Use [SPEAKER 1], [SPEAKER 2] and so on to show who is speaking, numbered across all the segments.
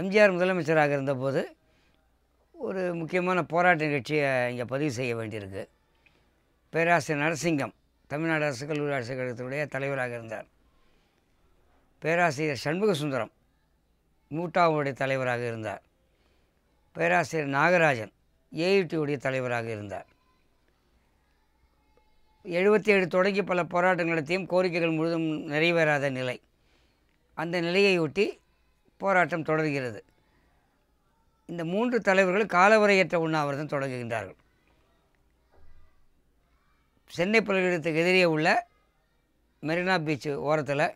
[SPEAKER 1] எம்ஜிஆர் முதலமைச்சராக இருந்தபோது ஒரு முக்கியமான போராட்ட நிகழ்ச்சியை இங்கே பதிவு செய்ய வேண்டியிருக்கு பேராசிரியர் நரசிங்கம் தமிழ்நாடு அரசு கல்லூரி அரசு கழகத்தினுடைய தலைவராக இருந்தார் பேராசிரியர் சண்முக சுந்தரம் மூட்டாவுடைய தலைவராக இருந்தார் பேராசிரியர் நாகராஜன் ஏஐடியுடைய தலைவராக இருந்தார் எழுபத்தி ஏழு தொடங்கி பல போராட்டங்கள் கோரிக்கைகள் முழுதும் நிறைவேறாத நிலை அந்த நிலையை ஒட்டி போராட்டம் தொடர்கிறது இந்த மூன்று தலைவர்கள் காலவரையற்ற உண்ணாவிரதம் தொடங்குகின்றார்கள் சென்னை பல்கலைக்கழகத்துக்கு எதிரே உள்ள மெரினா பீச்சு ஓரத்தில்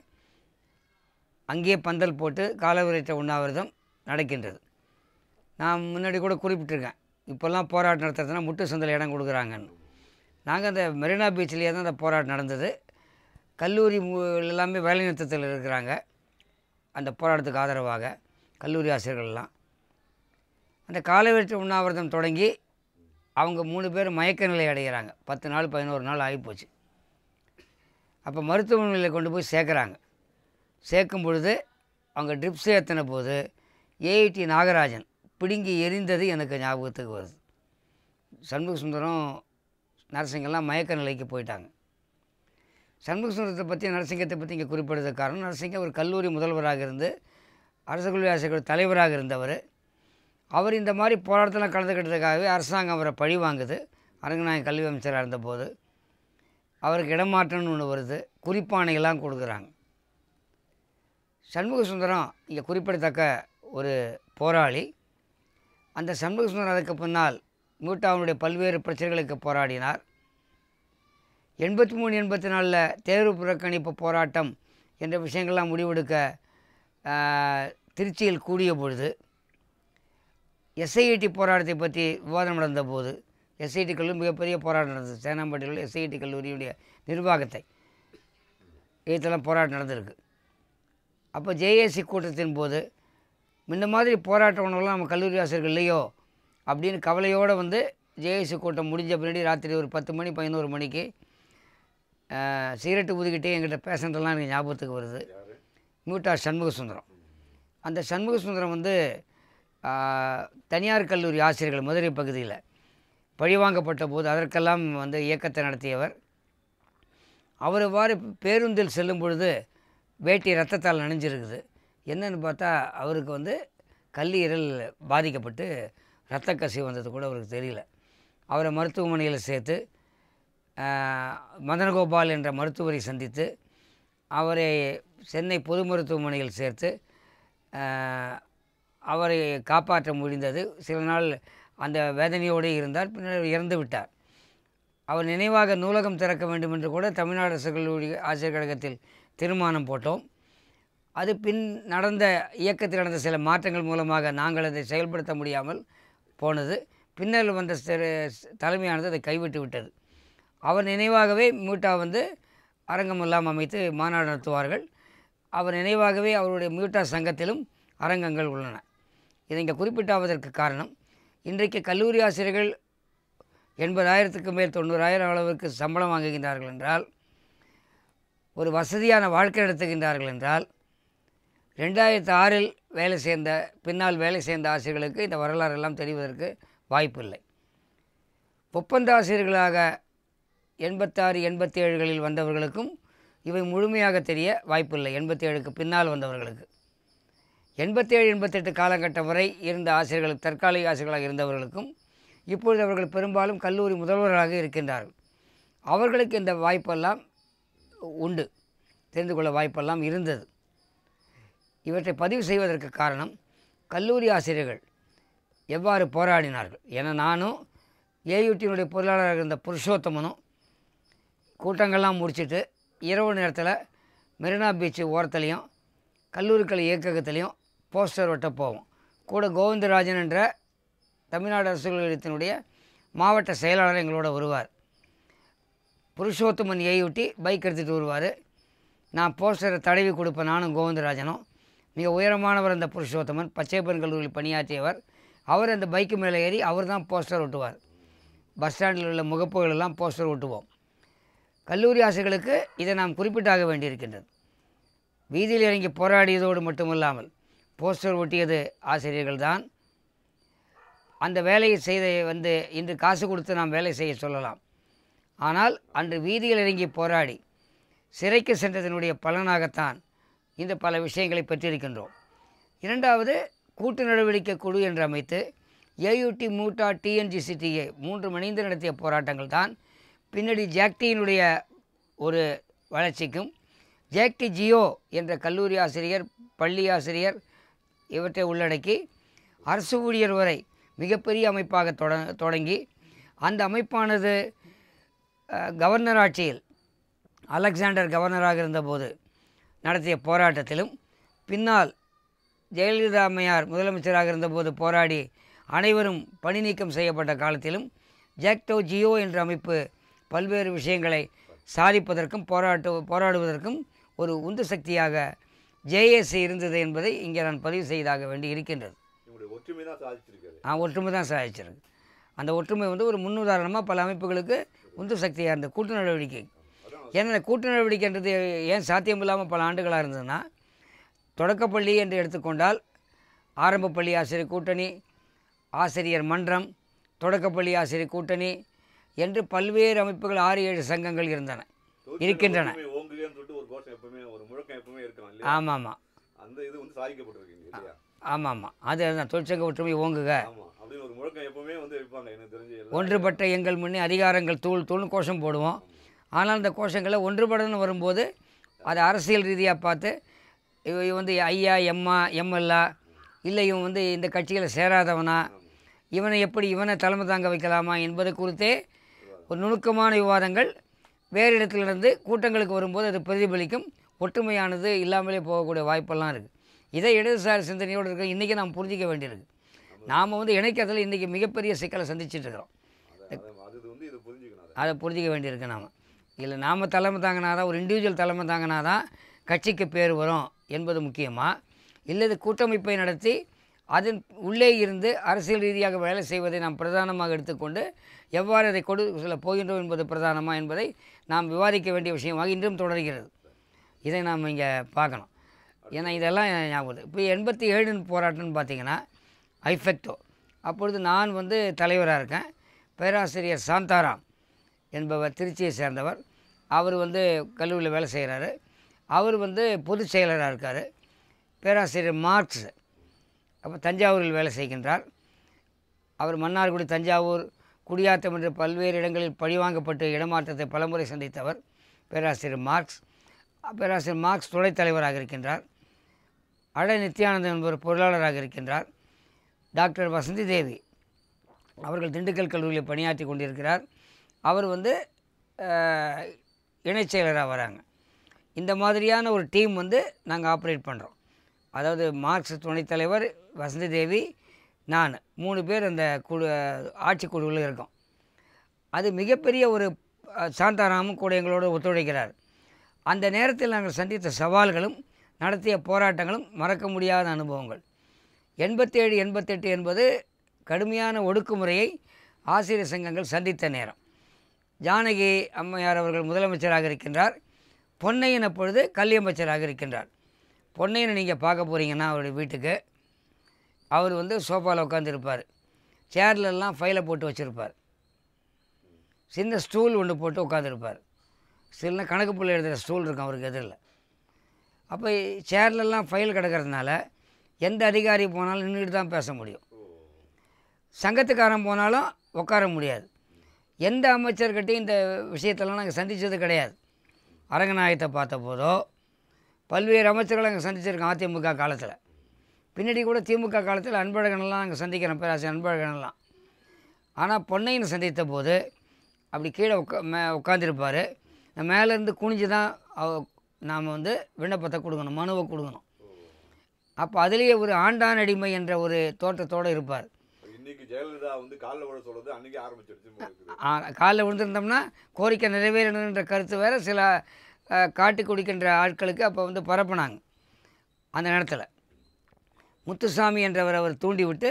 [SPEAKER 1] அங்கேயே பந்தல் போட்டு காலவரையற்ற உண்ணாவிரதம் நடக்கின்றது நான் முன்னாடி கூட குறிப்பிட்டிருக்கேன் இப்போல்லாம் போராட்டம் நடத்துறதுனா முட்டு சந்தில் இடம் கொடுக்குறாங்கன்னு நாங்கள் அந்த மெரினா பீச்சிலேயே தான் அந்த போராட்டம் நடந்தது கல்லூரி எல்லாமே வேலைநிறுத்தத்தில் இருக்கிறாங்க அந்த போராட்டத்துக்கு ஆதரவாக கல்லூரி ஆசிரியர்கள்லாம் அந்த காலை உண்ணாவிரதம் தொடங்கி அவங்க மூணு பேர் மயக்க நிலை அடைகிறாங்க பத்து நாள் பதினோரு நாள் ஆகிப்போச்சு அப்போ மருத்துவமனையில் கொண்டு போய் சேர்க்குறாங்க சேர்க்கும் பொழுது அவங்க ட்ரிப்ஸ் ஏற்றின போது ஏஐடி நாகராஜன் பிடுங்கி எரிந்தது எனக்கு ஞாபகத்துக்கு வருது சண்முக சுந்தரம் நரசிங்கெல்லாம் மயக்க நிலைக்கு போயிட்டாங்க சண்முகசுந்தரத்தை பற்றி நரசிங்கத்தை பற்றி இங்கே குறிப்பிடுறது காரணம் நரசிங்கம் ஒரு கல்லூரி முதல்வராக இருந்து அரசு கல்வி ஆசிரியர் தலைவராக இருந்தவர் அவர் இந்த மாதிரி போராட்டத்தில் கலந்துக்கிட்டதுக்காகவே அரசாங்கம் அவரை பழி வாங்குது அரங்கநாயகம் கல்வி அமைச்சராக இருந்தபோது அவருக்கு இடமாற்றம்னு ஒன்று வருது குறிப்பானைகள்லாம் கொடுக்குறாங்க சண்முக சுந்தரம் இங்கே குறிப்பிடத்தக்க ஒரு போராளி அந்த சண்முக சுந்தரம் அதுக்கு பின்னால் மீட்டாவுடைய பல்வேறு பிரச்சனைகளுக்கு போராடினார் எண்பத்தி மூணு எண்பத்தி நாலில் தேர்வு புறக்கணிப்பு போராட்டம் என்ற விஷயங்கள்லாம் முடிவெடுக்க திருச்சியில் கூடிய பொழுது எஸ்ஐடி போராட்டத்தை பற்றி விவாதம் நடந்தபோது எஸ்ஐடி கல்லூரி மிகப்பெரிய போராட்டம் நடந்தது சேனாம்பட்டியில் எஸ்ஐடி கல்லூரியுடைய நிர்வாகத்தை இதெல்லாம் போராட்டம் நடந்திருக்கு அப்போ ஜேஏசி கூட்டத்தின் போது முன்ன மாதிரி போராட்ட உணவுலாம் நம்ம கல்லூரி ஆசிரியர்கள் இல்லையோ அப்படின்னு கவலையோடு வந்து ஜேஏசி கூட்டம் முடிஞ்ச பின்னாடி ராத்திரி ஒரு பத்து மணி பதினோரு மணிக்கு சிகரெட்டு ஊதிக்கிட்டே எங்கிட்ட பேஷண்ட்டெல்லாம் எனக்கு ஞாபகத்துக்கு வருது மியூட்டா சண்முக சுந்தரம் அந்த சண்முக சுந்தரம் வந்து தனியார் கல்லூரி ஆசிரியர்கள் மதுரை பகுதியில் பழிவாங்கப்பட்ட போது அதற்கெல்லாம் வந்து இயக்கத்தை நடத்தியவர் அவர் இவ்வாறு பேருந்தில் செல்லும் பொழுது வேட்டி ரத்தத்தால் நனைஞ்சிருக்குது என்னென்னு பார்த்தா அவருக்கு வந்து கல்லீரல் பாதிக்கப்பட்டு இரத்த வந்தது கூட அவருக்கு தெரியல அவரை மருத்துவமனையில் சேர்த்து மதனகோபால் என்ற மருத்துவரை சந்தித்து அவரை சென்னை பொது மருத்துவமனையில் சேர்த்து அவரை காப்பாற்ற முடிந்தது சில நாள் அந்த வேதனையோடு இருந்தார் பின்னர் இறந்து விட்டார் அவர் நினைவாக நூலகம் திறக்க வேண்டும் என்று கூட தமிழ்நாடு அரசு கல்லூரி ஆசிரியர் கழகத்தில் தீர்மானம் போட்டோம் அது பின் நடந்த இயக்கத்தில் நடந்த சில மாற்றங்கள் மூலமாக நாங்கள் அதை செயல்படுத்த முடியாமல் போனது பின்னர் வந்த தலைமையானது அதை கைவிட்டு விட்டது அவர் நினைவாகவே மீட்டா வந்து அரங்கம் எல்லாம் அமைத்து மாநாடு நடத்துவார்கள் அவர் நினைவாகவே அவருடைய மீட்டா சங்கத்திலும் அரங்கங்கள் உள்ளன இதை இங்கே குறிப்பிட்டாவதற்கு காரணம் இன்றைக்கு கல்லூரி ஆசிரியர்கள் எண்பதாயிரத்துக்கு மேல் தொண்ணூறாயிரம் அளவுக்கு சம்பளம் வாங்குகின்றார்கள் என்றால் ஒரு வசதியான வாழ்க்கை நடத்துகின்றார்கள் என்றால் ரெண்டாயிரத்து ஆறில் வேலை சேர்ந்த பின்னால் வேலை சேர்ந்த ஆசிரியர்களுக்கு இந்த வரலாறு எல்லாம் தெரிவதற்கு வாய்ப்பு இல்லை ஒப்பந்த ஆசிரியர்களாக எண்பத்தாறு எண்பத்தேழுகளில் வந்தவர்களுக்கும் இவை முழுமையாக தெரிய வாய்ப்பில்லை எண்பத்தேழுக்கு பின்னால் வந்தவர்களுக்கு எண்பத்தேழு எண்பத்தெட்டு காலகட்டம் வரை இருந்த ஆசிரியர்களுக்கு தற்காலிக ஆசிரியர்களாக இருந்தவர்களுக்கும் இப்பொழுது அவர்கள் பெரும்பாலும் கல்லூரி முதல்வர்களாக இருக்கின்றார்கள் அவர்களுக்கு இந்த வாய்ப்பெல்லாம் உண்டு தெரிந்து கொள்ள வாய்ப்பெல்லாம் இருந்தது இவற்றை பதிவு செய்வதற்கு காரணம் கல்லூரி ஆசிரியர்கள் எவ்வாறு போராடினார்கள் என நானும் ஏயூட்டியினுடைய பொருளாளராக இருந்த புருஷோத்தமனும் கூட்டங்கள்லாம் முடிச்சுட்டு இரவு நேரத்தில் மெரினா பீச்சு ஓரத்துலேயும் கல்லூரிக்கலை இயக்ககத்துலேயும் போஸ்டர் ஒட்ட போவோம் கூட கோவிந்தராஜன் என்ற தமிழ்நாடு அரசு கழகத்தினுடைய மாவட்ட செயலாளர் எங்களோட வருவார் புருஷோத்தமன் ஏயூட்டி பைக் எடுத்துகிட்டு வருவார் நான் போஸ்டரை தடவி கொடுப்பேன் நானும் கோவிந்தராஜனும் மிக உயரமானவர் அந்த புருஷோத்தமன் பச்சைப்பன் கல்லூரியில் பணியாற்றியவர் அவர் அந்த பைக்கு மேலே ஏறி அவர் தான் போஸ்டர் ஒட்டுவார் பஸ் ஸ்டாண்டில் உள்ள முகப்புகளெல்லாம் போஸ்டர் ஒட்டுவோம் கல்லூரி ஆசிரியர்களுக்கு இதை நாம் குறிப்பிட்டாக வேண்டியிருக்கின்றது வீதியில் இறங்கி போராடியதோடு மட்டுமல்லாமல் போஸ்டர் ஒட்டியது ஆசிரியர்கள் தான் அந்த வேலையை செய்த வந்து இன்று காசு கொடுத்து நாம் வேலை செய்ய சொல்லலாம் ஆனால் அன்று வீதியில் இறங்கி போராடி சிறைக்கு சென்றதனுடைய பலனாகத்தான் இந்த பல விஷயங்களை பெற்றிருக்கின்றோம் இரண்டாவது கூட்டு நடவடிக்கை குழு என்று அமைத்து ஏயுடி மூட்டா டிஎன்ஜிசிடிஏ மூன்று மணிந்து நடத்திய போராட்டங்கள் தான் பின்னாடி ஜாக்டியினுடைய ஒரு வளர்ச்சிக்கும் ஜேக்டி ஜியோ என்ற கல்லூரி ஆசிரியர் பள்ளி ஆசிரியர் இவற்றை உள்ளடக்கி அரசு ஊழியர் வரை மிகப்பெரிய அமைப்பாக தொடங்கி அந்த அமைப்பானது கவர்னர் ஆட்சியில் அலெக்சாண்டர் கவர்னராக இருந்தபோது நடத்திய போராட்டத்திலும் பின்னால் ஜெயலலிதா அம்மையார் முதலமைச்சராக இருந்தபோது போராடி அனைவரும் பணி நீக்கம் செய்யப்பட்ட காலத்திலும் ஜாக்டோ ஜியோ என்ற அமைப்பு பல்வேறு விஷயங்களை சாதிப்பதற்கும் போராட்டு போராடுவதற்கும் ஒரு உந்து சக்தியாக ஜேஎஸ் இருந்தது என்பதை இங்கே நான் பதிவு செய்தாக வேண்டி இருக்கின்றது ஒற்றுமை ஆ ஒற்றுமை தான் சாதிச்சிருக்கு அந்த ஒற்றுமை வந்து ஒரு முன்னுதாரணமாக பல அமைப்புகளுக்கு உந்து சக்தியாக இருந்தது கூட்டு நடவடிக்கை ஏன்னா கூட்டு நடவடிக்கைன்றது ஏன் சாத்தியம் இல்லாமல் பல ஆண்டுகளாக இருந்ததுன்னா தொடக்கப்பள்ளி என்று எடுத்துக்கொண்டால் ஆரம்ப பள்ளி ஆசிரியர் கூட்டணி ஆசிரியர் மன்றம் தொடக்கப்பள்ளி ஆசிரியர் கூட்டணி என்று பல்வேறு அமைப்புகள் ஆறு ஏழு சங்கங்கள் இருந்தன இருக்கின்றன ஆமாம் ஆமாம் ஆமாம் ஆமாம் அது அதுதான் தொழிற்சங்க ஒற்றுமை ஓங்குக ஒன்றுபட்ட எங்கள் முன்னே அதிகாரங்கள் தூள் தூள்னு கோஷம் போடுவோம் ஆனால் அந்த கோஷங்களை ஒன்றுபடன்னு வரும்போது அதை அரசியல் ரீதியாக பார்த்து இவ வந்து ஐயா எம்மா எம்எல்ஏ இல்லை இவன் வந்து இந்த கட்சியில் சேராதவனா இவனை எப்படி இவனை தலைமை தாங்க வைக்கலாமா என்பது குறித்தே ஒரு நுணுக்கமான விவாதங்கள் வேறு இடத்திலிருந்து கூட்டங்களுக்கு வரும்போது அது பிரதிபலிக்கும் ஒற்றுமையானது இல்லாமலே போகக்கூடிய வாய்ப்பெல்லாம் இருக்குது இதை இடதுசாரி சிந்தனையோடு இருக்க இன்றைக்கி நாம் புரிஞ்சிக்க வேண்டியிருக்கு நாம் வந்து இணைக்கிறதுல இன்றைக்கி மிகப்பெரிய சிக்கலை இருக்கிறோம் அதை புரிஞ்சிக்க வேண்டியிருக்கு நாம் இல்லை நாம் தலைமை தாங்கினாதான் ஒரு இண்டிவிஜுவல் தலைமை தாங்கினாதான் கட்சிக்கு பேர் வரும் என்பது முக்கியமாக இல்லை இது கூட்டமைப்பை நடத்தி அதன் உள்ளே இருந்து அரசியல் ரீதியாக வேலை செய்வதை நாம் பிரதானமாக எடுத்துக்கொண்டு எவ்வாறு அதை கொடு சொல்ல போகின்றோம் என்பது பிரதானமா என்பதை நாம் விவாதிக்க வேண்டிய விஷயமாக இன்றும் தொடர்கிறது இதை நாம் இங்கே பார்க்கணும் ஏன்னா இதெல்லாம் ஞாபகம் இப்போ எண்பத்தி ஏழு போராட்டம்னு பார்த்தீங்கன்னா ஐஃபெக்டோ அப்பொழுது நான் வந்து தலைவராக இருக்கேன் பேராசிரியர் சாந்தாராம் என்பவர் திருச்சியை சேர்ந்தவர் அவர் வந்து கல்லூரியில் வேலை செய்கிறாரு அவர் வந்து பொதுச் செயலராக இருக்கார் பேராசிரியர் மார்க்ஸ் அப்போ தஞ்சாவூரில் வேலை செய்கின்றார் அவர் மன்னார்குடி தஞ்சாவூர் குடியாத்தம் என்ற பல்வேறு இடங்களில் பழிவாங்கப்பட்டு இடமாற்றத்தை பலமுறை சந்தித்தவர் பேராசிரியர் மார்க்ஸ் பேராசிரியர் மார்க்ஸ் துணைத் தலைவராக இருக்கின்றார் அட நித்யானந்தன் என்பவர் பொருளாளராக இருக்கின்றார் டாக்டர் வசந்தி தேவி அவர்கள் திண்டுக்கல் கல்லூரியில் பணியாற்றி கொண்டிருக்கிறார் அவர் வந்து இணைச் செயலராக வராங்க இந்த மாதிரியான ஒரு டீம் வந்து நாங்கள் ஆப்ரேட் பண்ணுறோம் அதாவது மார்க்ஸ் துணைத்தலைவர் வசந்தி தேவி நான் மூணு பேர் அந்த குழு ஆட்சி குழுவில் இருக்கோம் அது மிகப்பெரிய ஒரு சாந்தாராமும் கூட எங்களோடு ஒத்துழைக்கிறார் அந்த நேரத்தில் நாங்கள் சந்தித்த சவால்களும் நடத்திய போராட்டங்களும் மறக்க முடியாத அனுபவங்கள் எண்பத்தேழு எண்பத்தெட்டு என்பது கடுமையான ஒடுக்குமுறையை ஆசிரியர் சங்கங்கள் சந்தித்த நேரம் ஜானகி அம்மையார் அவர்கள் முதலமைச்சராக இருக்கின்றார் பொன்னையன் அப்பொழுது கல்வி அமைச்சராக இருக்கின்றார் பொன்னையனை நீங்கள் பார்க்க போகிறீங்கன்னா அவருடைய வீட்டுக்கு அவர் வந்து சோஃபாவில் உட்காந்துருப்பார் சேர்லெல்லாம் ஃபைலை போட்டு வச்சுருப்பார் சின்ன ஸ்டூல் ஒன்று போட்டு உட்காந்துருப்பார் சில கணக்கு பிள்ளை எழுதுகிற ஸ்டூல் இருக்கும் அவருக்கு எதிரில் அப்போ சேர்லெல்லாம் ஃபைல் கிடக்கிறதுனால எந்த அதிகாரி போனாலும் நின்றுட்டு தான் பேச முடியும் சங்கத்துக்காரன் போனாலும் உட்கார முடியாது எந்த அமைச்சர்கிட்டையும் இந்த விஷயத்தெல்லாம் நாங்கள் சந்தித்தது கிடையாது அரங்கநாயகத்தை பார்த்த போதோ பல்வேறு அமைச்சர்களை நாங்கள் சந்திச்சிருக்கோம் அதிமுக காலத்தில் பின்னாடி கூட திமுக காலத்தில் அன்பழகனெல்லாம் நாங்கள் சந்திக்கிறோம் பேராசிரியர் அன்பழகனெல்லாம் ஆனால் பொன்னையின் சந்தித்த போது அப்படி கீழே உட்கா மே உட்காந்துருப்பார் மேலேருந்து குனிஞ்சு தான் நாம் வந்து விண்ணப்பத்தை கொடுக்கணும் மனுவை கொடுக்கணும் அப்போ அதுலேயே ஒரு ஆண்டான் அடிமை என்ற ஒரு தோற்றத்தோடு இருப்பார் காலில் விழுந்திருந்தோம்னா கோரிக்கை நிறைவேறணுன்ற கருத்து வேறு சில காட்டி குடிக்கின்ற ஆட்களுக்கு அப்போ வந்து பரப்புனாங்க அந்த நேரத்தில் முத்துசாமி என்றவர் அவர் தூண்டிவிட்டு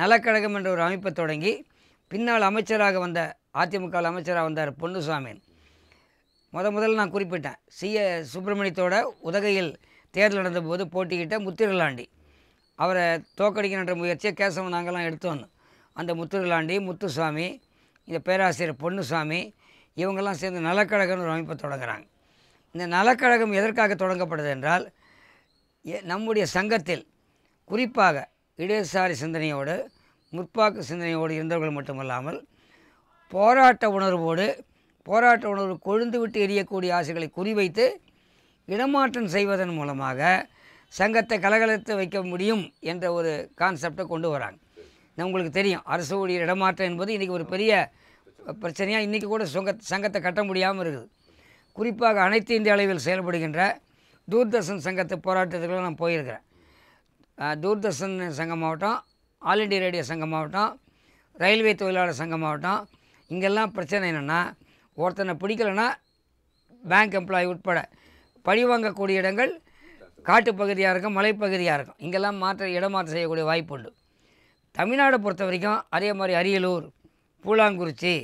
[SPEAKER 1] நலக்கழகம் என்ற ஒரு அமைப்பை தொடங்கி பின்னால் அமைச்சராக வந்த அதிமுக அமைச்சராக வந்தார் பொன்னுசாமி முத முதல்ல நான் குறிப்பிட்டேன் சி சுப்பிரமணியத்தோட உதகையில் தேர்தல் நடந்தபோது போட்டிக்கிட்ட முத்திரலாண்டி அவரை தோக்கடிக்கின்ற முயற்சியை கேசவன் நாங்கள்லாம் எடுத்தோன்னு அந்த முத்திரலாண்டி முத்துசாமி இந்த பேராசிரியர் பொன்னுசாமி இவங்கெல்லாம் சேர்ந்து நலக்கழகம்னு ஒரு அமைப்பை தொடங்குகிறாங்க இந்த நலக்கழகம் எதற்காக தொடங்கப்படுது என்றால் நம்முடைய சங்கத்தில் குறிப்பாக இடதுசாரி சிந்தனையோடு முற்பாக்கு சிந்தனையோடு இருந்தவர்கள் மட்டுமல்லாமல் போராட்ட உணர்வோடு போராட்ட உணர்வு கொழுந்துவிட்டு எரியக்கூடிய ஆசைகளை குறிவைத்து இடமாற்றம் செய்வதன் மூலமாக சங்கத்தை கலகலத்து வைக்க முடியும் என்ற ஒரு கான்செப்டை கொண்டு வராங்க உங்களுக்கு தெரியும் அரசு ஊழியர் இடமாற்றம் என்பது இன்றைக்கி ஒரு பெரிய பிரச்சனையாக இன்றைக்கி கூட சுங்க சங்கத்தை கட்ட முடியாமல் இருக்குது குறிப்பாக அனைத்து இந்திய அளவில் செயல்படுகின்ற தூர்தர்ஷன் சங்கத்தை போராட்டத்துக்கெல்லாம் நான் போயிருக்கிறேன் தூர்தர்ஷன் சங்கம் மாவட்டம் ஆல் இண்டியா ரேடியோ சங்கம் மாவட்டம் ரயில்வே தொழிலாளர் சங்கம் மாவட்டம் இங்கெல்லாம் பிரச்சனை என்னென்னா ஒருத்தனை பிடிக்கலைன்னா பேங்க் எம்ப்ளாயி உட்பட பழி வாங்கக்கூடிய இடங்கள் காட்டுப்பகுதியாக இருக்கும் மலைப்பகுதியாக இருக்கும் இங்கெல்லாம் மாற்ற இடமாற்றம் செய்யக்கூடிய வாய்ப்பு உண்டு தமிழ்நாடை பொறுத்த வரைக்கும் அதே மாதிரி அரியலூர் பூலாங்குறிச்சி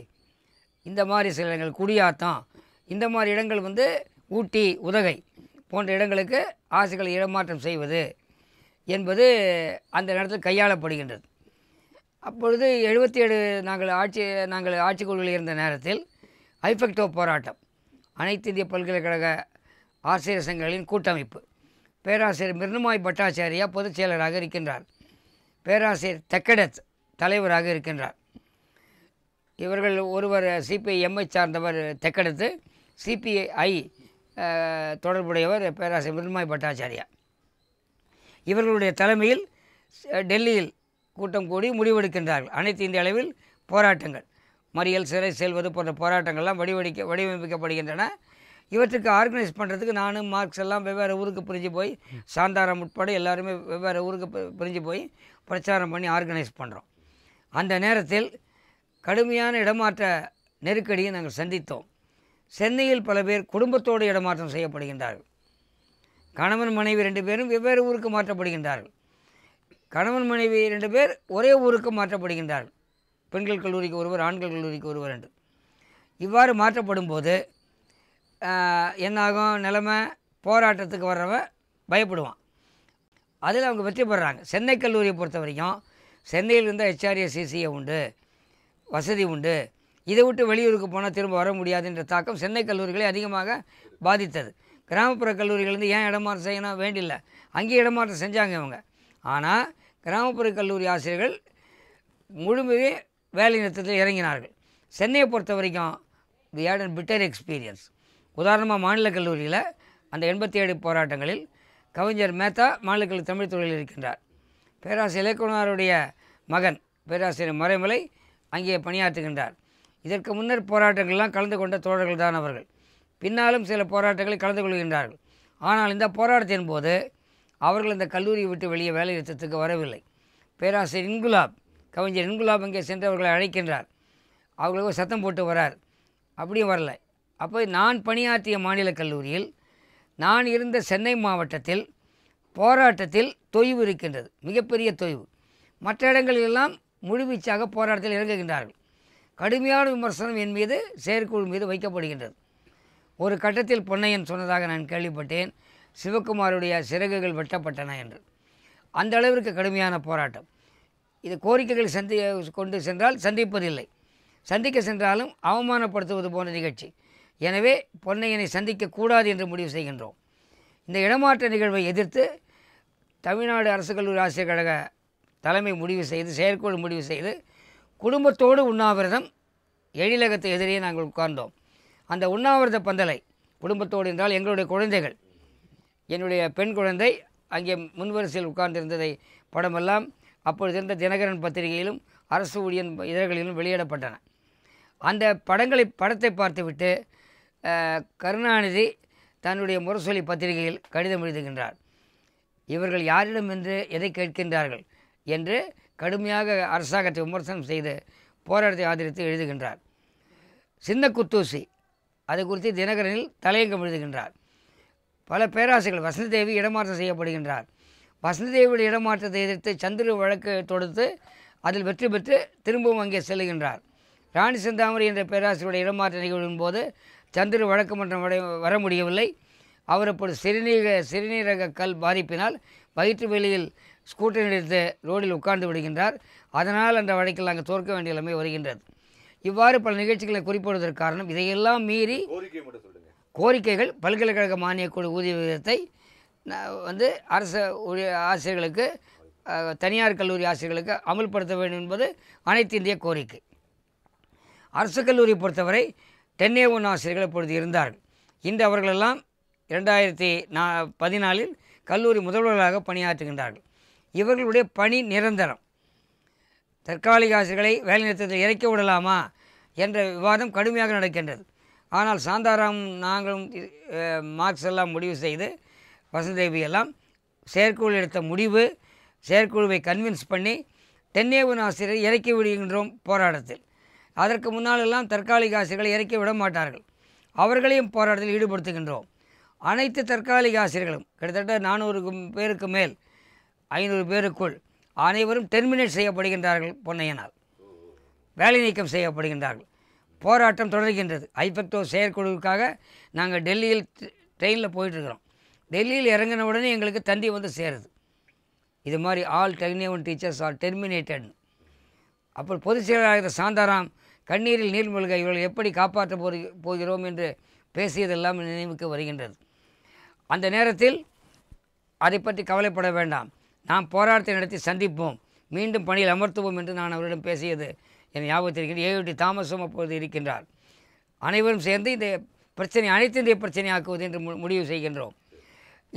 [SPEAKER 1] இந்த மாதிரி சில இடங்கள் குடியாத்தம் இந்த மாதிரி இடங்கள் வந்து ஊட்டி உதகை போன்ற இடங்களுக்கு ஆசைகளை இடமாற்றம் செய்வது என்பது அந்த நேரத்தில் கையாளப்படுகின்றது அப்பொழுது எழுபத்தி ஏழு நாங்கள் ஆட்சி நாங்கள் கொள்கையில் இருந்த நேரத்தில் ஐஃபெக்டோ போராட்டம் அனைத்து இந்திய பல்கலைக்கழக ஆசிரியர் சங்கங்களின் கூட்டமைப்பு பேராசிரியர் மிருணுமாய் பட்டாச்சாரியா பொதுச் செயலராக இருக்கின்றார் பேராசிரியர் தெக்கடத் தலைவராக இருக்கின்றார் இவர்கள் ஒருவர் சிபிஐ எம்ஐ சார்ந்தவர் தெக்கடத்து சிபிஐ தொடர்புடையவர் பேராசிரியர் மிருண்மாய் பட்டாச்சாரியா இவர்களுடைய தலைமையில் டெல்லியில் கூட்டம் கூடி முடிவெடுக்கின்றார்கள் அனைத்து இந்திய அளவில் போராட்டங்கள் மறியல் சிறை செல்வது போன்ற போராட்டங்கள்லாம் வடிவடிக்க வடிவமைக்கப்படுகின்றன இவற்றுக்கு ஆர்கனைஸ் பண்ணுறதுக்கு நானும் மார்க்ஸ் எல்லாம் வெவ்வேறு ஊருக்கு பிரிஞ்சு போய் சாந்தாரம் உட்பட எல்லாருமே வெவ்வேறு ஊருக்கு பிரிஞ்சு போய் பிரச்சாரம் பண்ணி ஆர்கனைஸ் பண்ணுறோம் அந்த நேரத்தில் கடுமையான இடமாற்ற நெருக்கடியை நாங்கள் சந்தித்தோம் சென்னையில் பல பேர் குடும்பத்தோடு இடமாற்றம் செய்யப்படுகின்றார்கள் கணவன் மனைவி ரெண்டு பேரும் வெவ்வேறு ஊருக்கு மாற்றப்படுகின்றார்கள் கணவன் மனைவி ரெண்டு பேர் ஒரே ஊருக்கு மாற்றப்படுகின்றார்கள் பெண்கள் கல்லூரிக்கு ஒருவர் ஆண்கள் கல்லூரிக்கு ஒருவர் என்று இவ்வாறு மாற்றப்படும் போது என்னாகும் நிலைமை போராட்டத்துக்கு வர்றவன் பயப்படுவான் அதில் அவங்க வெற்றி பெறுறாங்க சென்னை கல்லூரியை பொறுத்த வரைக்கும் சென்னையில் இருந்தால் ஹெச்ஆர்ஏசிசியை உண்டு வசதி உண்டு இதை விட்டு வெளியூருக்கு போனால் திரும்ப வர முடியாதுன்ற தாக்கம் சென்னை கல்லூரிகளை அதிகமாக பாதித்தது கிராமப்புற கல்லூரிகள்லேருந்து ஏன் இடமாற்றம் செய்யணும் வேண்டியில்ல அங்கேயும் இடமாற்றம் செஞ்சாங்க இவங்க ஆனால் கிராமப்புற கல்லூரி ஆசிரியர்கள் முழுமையே வேலை நிறுத்தத்தில் இறங்கினார்கள் சென்னையை பொறுத்த வரைக்கும் we had and bitter experience உதாரணமாக மாநில கல்லூரியில் அந்த எண்பத்தி ஏழு போராட்டங்களில் கவிஞர் மேத்தா மாநில கல்லூரி தமிழ் தொழில் இருக்கின்றார் பேராசிரியர் இலக்குனாருடைய மகன் பேராசிரியர் மறைமலை அங்கே பணியாற்றுகின்றார் இதற்கு முன்னர் போராட்டங்கள்லாம் கலந்து கொண்ட தோழர்கள் தான் அவர்கள் பின்னாலும் சில போராட்டங்களில் கலந்து கொள்கின்றார்கள் ஆனால் இந்த போராட்டத்தின் போது அவர்கள் இந்த கல்லூரியை விட்டு வெளியே வேலை நிறுத்தத்துக்கு வரவில்லை பேராசிரியர் இன்குலாப் கவிஞர் இன்குலாப் இங்கே சென்று அவர்களை அழைக்கின்றார் அவர்களுக்கு சத்தம் போட்டு வரார் அப்படியும் வரல அப்போ நான் பணியாற்றிய மாநில கல்லூரியில் நான் இருந்த சென்னை மாவட்டத்தில் போராட்டத்தில் தொய்வு இருக்கின்றது மிகப்பெரிய தொய்வு மற்ற இடங்களிலெல்லாம் முழுவீச்சாக போராட்டத்தில் இறங்குகின்றார்கள் கடுமையான விமர்சனம் என் மீது செயற்குழு மீது வைக்கப்படுகின்றது ஒரு கட்டத்தில் பொன்னையன் சொன்னதாக நான் கேள்விப்பட்டேன் சிவகுமாருடைய சிறகுகள் வெட்டப்பட்டன என்று அந்த அளவிற்கு கடுமையான போராட்டம் இது கோரிக்கைகள் சந்தி கொண்டு சென்றால் சந்திப்பதில்லை சந்திக்க சென்றாலும் அவமானப்படுத்துவது போன்ற நிகழ்ச்சி எனவே பொன்னையனை சந்திக்கக்கூடாது என்று முடிவு செய்கின்றோம் இந்த இடமாற்ற நிகழ்வை எதிர்த்து தமிழ்நாடு அரசு கல்லூரி ஆசிரியர் கழக தலைமை முடிவு செய்து செயற்குழு முடிவு செய்து குடும்பத்தோடு உண்ணாவிரதம் எழிலகத்தை எதிரே நாங்கள் உட்கார்ந்தோம் அந்த உண்ணாவிரத பந்தலை குடும்பத்தோடு என்றால் எங்களுடைய குழந்தைகள் என்னுடைய பெண் குழந்தை அங்கே முன்வரிசையில் உட்கார்ந்திருந்ததை படமெல்லாம் அப்பொழுது இருந்த தினகரன் பத்திரிகையிலும் அரசு ஊழியன் இதழ்களிலும் வெளியிடப்பட்டன அந்த படங்களை படத்தை பார்த்துவிட்டு கருணாநிதி தன்னுடைய முரசொலி பத்திரிகையில் கடிதம் எழுதுகின்றார் இவர்கள் யாரிடம் என்று எதை கேட்கின்றார்கள் என்று கடுமையாக அரசாங்கத்தை விமர்சனம் செய்து போராட்டத்தை ஆதரித்து எழுதுகின்றார் சின்ன குத்தூசி அது குறித்து தினகரனில் தலையங்கம் எழுதுகின்றார் பல வசந்த தேவி இடமாற்றம் செய்யப்படுகின்றார் வசந்த தேவியுடைய இடமாற்றத்தை எதிர்த்து சந்திரு வழக்கு தொடுத்து அதில் வெற்றி பெற்று திரும்பவும் அங்கே செல்லுகின்றார் ராணி செந்தாமரை என்ற பேராசிரியருடைய இடமாற்ற நிகழ்வின் போது சந்திரு வழக்கு மன்றம் வர முடியவில்லை அவர் அப்போது சிறுநீரக சிறுநீரக கல் பாதிப்பினால் வயிற்று வெளியில் ஸ்கூட்டர் எடுத்து ரோடில் உட்கார்ந்து விடுகின்றார் அதனால் அந்த வழக்கில் நாங்கள் தோற்க வேண்டிய நிலைமை வருகின்றது இவ்வாறு பல நிகழ்ச்சிகளை குறிப்பிடுவதற்கு காரணம் இதையெல்லாம் மீறி கோரிக்கைகள் பல்கலைக்கழக மானியக்குழு ஊதிய விகிதத்தை வந்து அரசு ஆசிரியர்களுக்கு தனியார் கல்லூரி ஆசிரியர்களுக்கு அமல்படுத்த வேண்டும் என்பது அனைத்து இந்திய கோரிக்கை அரசு கல்லூரி பொறுத்தவரை டென்னே ஒன் ஆசிரியர்கள் இப்பொழுது இருந்தார்கள் இன்று அவர்களெல்லாம் இரண்டாயிரத்தி நா பதினாலில் கல்லூரி முதல்வர்களாக பணியாற்றுகின்றார்கள் இவர்களுடைய பணி நிரந்தரம் தற்காலிக ஆசிரியர்களை வேலைநிறுத்தத்தில் இறக்கி விடலாமா என்ற விவாதம் கடுமையாக நடக்கின்றது ஆனால் சாந்தாராம் நாங்களும் மார்க்ஸ் எல்லாம் முடிவு செய்து வசந்தேவி எல்லாம் செயற்குழு எடுத்த முடிவு செயற்குழுவை கன்வின்ஸ் பண்ணி தென்னேவன் ஆசிரியர் இறக்கி விடுகின்றோம் போராட்டத்தில் அதற்கு முன்னாலெல்லாம் தற்காலிக ஆசிரியர்களை இறக்கி விட மாட்டார்கள் அவர்களையும் போராட்டத்தில் ஈடுபடுத்துகின்றோம் அனைத்து தற்காலிக ஆசிரியர்களும் கிட்டத்தட்ட நானூறுக்கும் பேருக்கு மேல் ஐநூறு பேருக்குள் அனைவரும் டெர்மினேட் செய்யப்படுகின்றார்கள் பொன்னையனால் வேலை நீக்கம் செய்யப்படுகின்றார்கள் போராட்டம் தொடர்கின்றது ஐபெக்டோ செயற்குழுவுக்காக நாங்கள் டெல்லியில் ட்ரெயினில் போயிட்டுருக்குறோம் டெல்லியில் இறங்கின உடனே எங்களுக்கு தந்தி வந்து சேருது இது மாதிரி ஆல் டெக்னியவன் டீச்சர்ஸ் ஆர் டெர்மினேட்டட்னு அப்புறம் பொதுச் செயலாளர் சாந்தாராம் கண்ணீரில் நீர்மூழ்க இவர்கள் எப்படி காப்பாற்ற போறு போகிறோம் என்று பேசியதெல்லாம் நினைவுக்கு வருகின்றது அந்த நேரத்தில் அதை பற்றி கவலைப்பட வேண்டாம் நாம் போராட்டத்தை நடத்தி சந்திப்போம் மீண்டும் பணியில் அமர்த்துவோம் என்று நான் அவரிடம் பேசியது என் ஞாபகத்திற்கு ஏயுடி தாமசம் அப்போது இருக்கின்றார் அனைவரும் சேர்ந்து இந்த பிரச்சனை அனைத்து இந்திய பிரச்சனையாக்குவது என்று மு முடிவு செய்கின்றோம்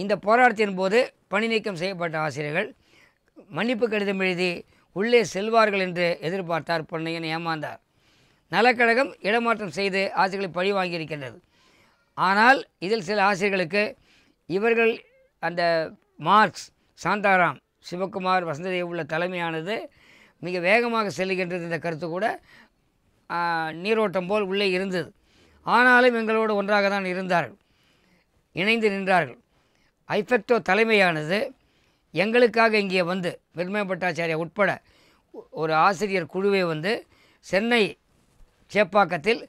[SPEAKER 1] இந்த போராட்டத்தின் போது பணி நீக்கம் செய்யப்பட்ட ஆசிரியர்கள் மன்னிப்பு கடிதம் எழுதி உள்ளே செல்வார்கள் என்று எதிர்பார்த்தார் பொன்னையன் ஏமாந்தார் நலக்கழகம் இடமாற்றம் செய்து ஆசிரியர்களை பழி வாங்கியிருக்கின்றது ஆனால் இதில் சில ஆசிரியர்களுக்கு இவர்கள் அந்த மார்க்ஸ் சாந்தாராம் சிவகுமார் வசந்ததேவ் உள்ள தலைமையானது மிக வேகமாக செல்லுகின்றது இந்த கருத்து கூட நீரோட்டம் போல் உள்ளே இருந்தது ஆனாலும் எங்களோடு ஒன்றாக தான் இருந்தார்கள் இணைந்து நின்றார்கள் ஐஃபெக்டோ தலைமையானது எங்களுக்காக இங்கே வந்து வெண்மைய பட்டாச்சாரியா உட்பட ஒரு ஆசிரியர் குழுவை வந்து சென்னை சேப்பாக்கத்தில்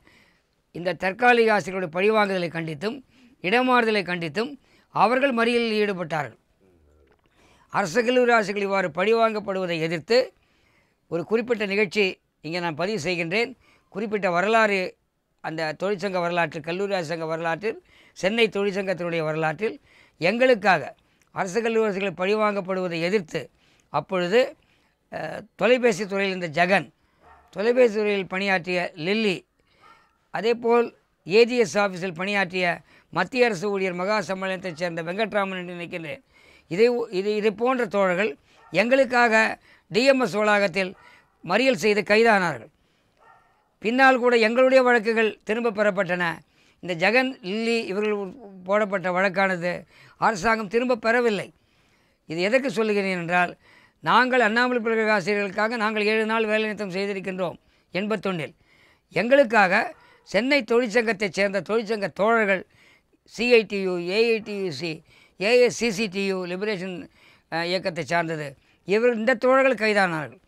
[SPEAKER 1] இந்த தற்காலிக ஆசிரியர்களுடைய பழிவாங்குதலை கண்டித்தும் இடமாறுதலை கண்டித்தும் அவர்கள் மறியலில் ஈடுபட்டார்கள் அரசகல்லூர் கல்லூராசிகள் இவ்வாறு பழிவாங்கப்படுவதை எதிர்த்து ஒரு குறிப்பிட்ட நிகழ்ச்சி இங்கே நான் பதிவு செய்கின்றேன் குறிப்பிட்ட வரலாறு அந்த தொழிற்சங்க வரலாற்றில் கல்லூரி ஆசிரியர் வரலாற்றில் சென்னை தொழிற்சங்கத்தினுடைய வரலாற்றில் எங்களுக்காக அரசு கல்லூரிகள் பழிவாங்கப்படுவதை எதிர்த்து அப்பொழுது தொலைபேசி துறையில் இருந்த ஜெகன் தொலைபேசி துறையில் பணியாற்றிய லில்லி அதேபோல் ஏஜிஎஸ் ஆஃபீஸில் பணியாற்றிய மத்திய அரசு ஊழியர் மகா சம்மேளனத்தைச் சேர்ந்த வெங்கட்ராமன் என்று நினைக்கின்றேன் இதை இது இதை போன்ற தோழர்கள் எங்களுக்காக டிஎம்எஸ் வளாகத்தில் மறியல் செய்து கைதானார்கள் பின்னால் கூட எங்களுடைய வழக்குகள் திரும்ப பெறப்பட்டன இந்த ஜெகன் லில்லி இவர்கள் போடப்பட்ட வழக்கானது அரசாங்கம் திரும்ப பெறவில்லை இது எதற்கு சொல்லுகிறேன் என்றால் நாங்கள் அண்ணாமலை பல்கலைக்கழக ஆசிரியர்களுக்காக நாங்கள் ஏழு நாள் வேலைநிறுத்தம் செய்திருக்கின்றோம் எண்பத்தொன்னில் எங்களுக்காக சென்னை தொழிற்சங்கத்தைச் சேர்ந்த தொழிற்சங்க தோழர்கள் சிஐடியு ஏஐடியுசி ஏஎஸ்சிசிடியு லிபரேஷன் இயக்கத்தை சார்ந்தது இவர்கள் இந்த தோழர்கள் கைதானார்கள்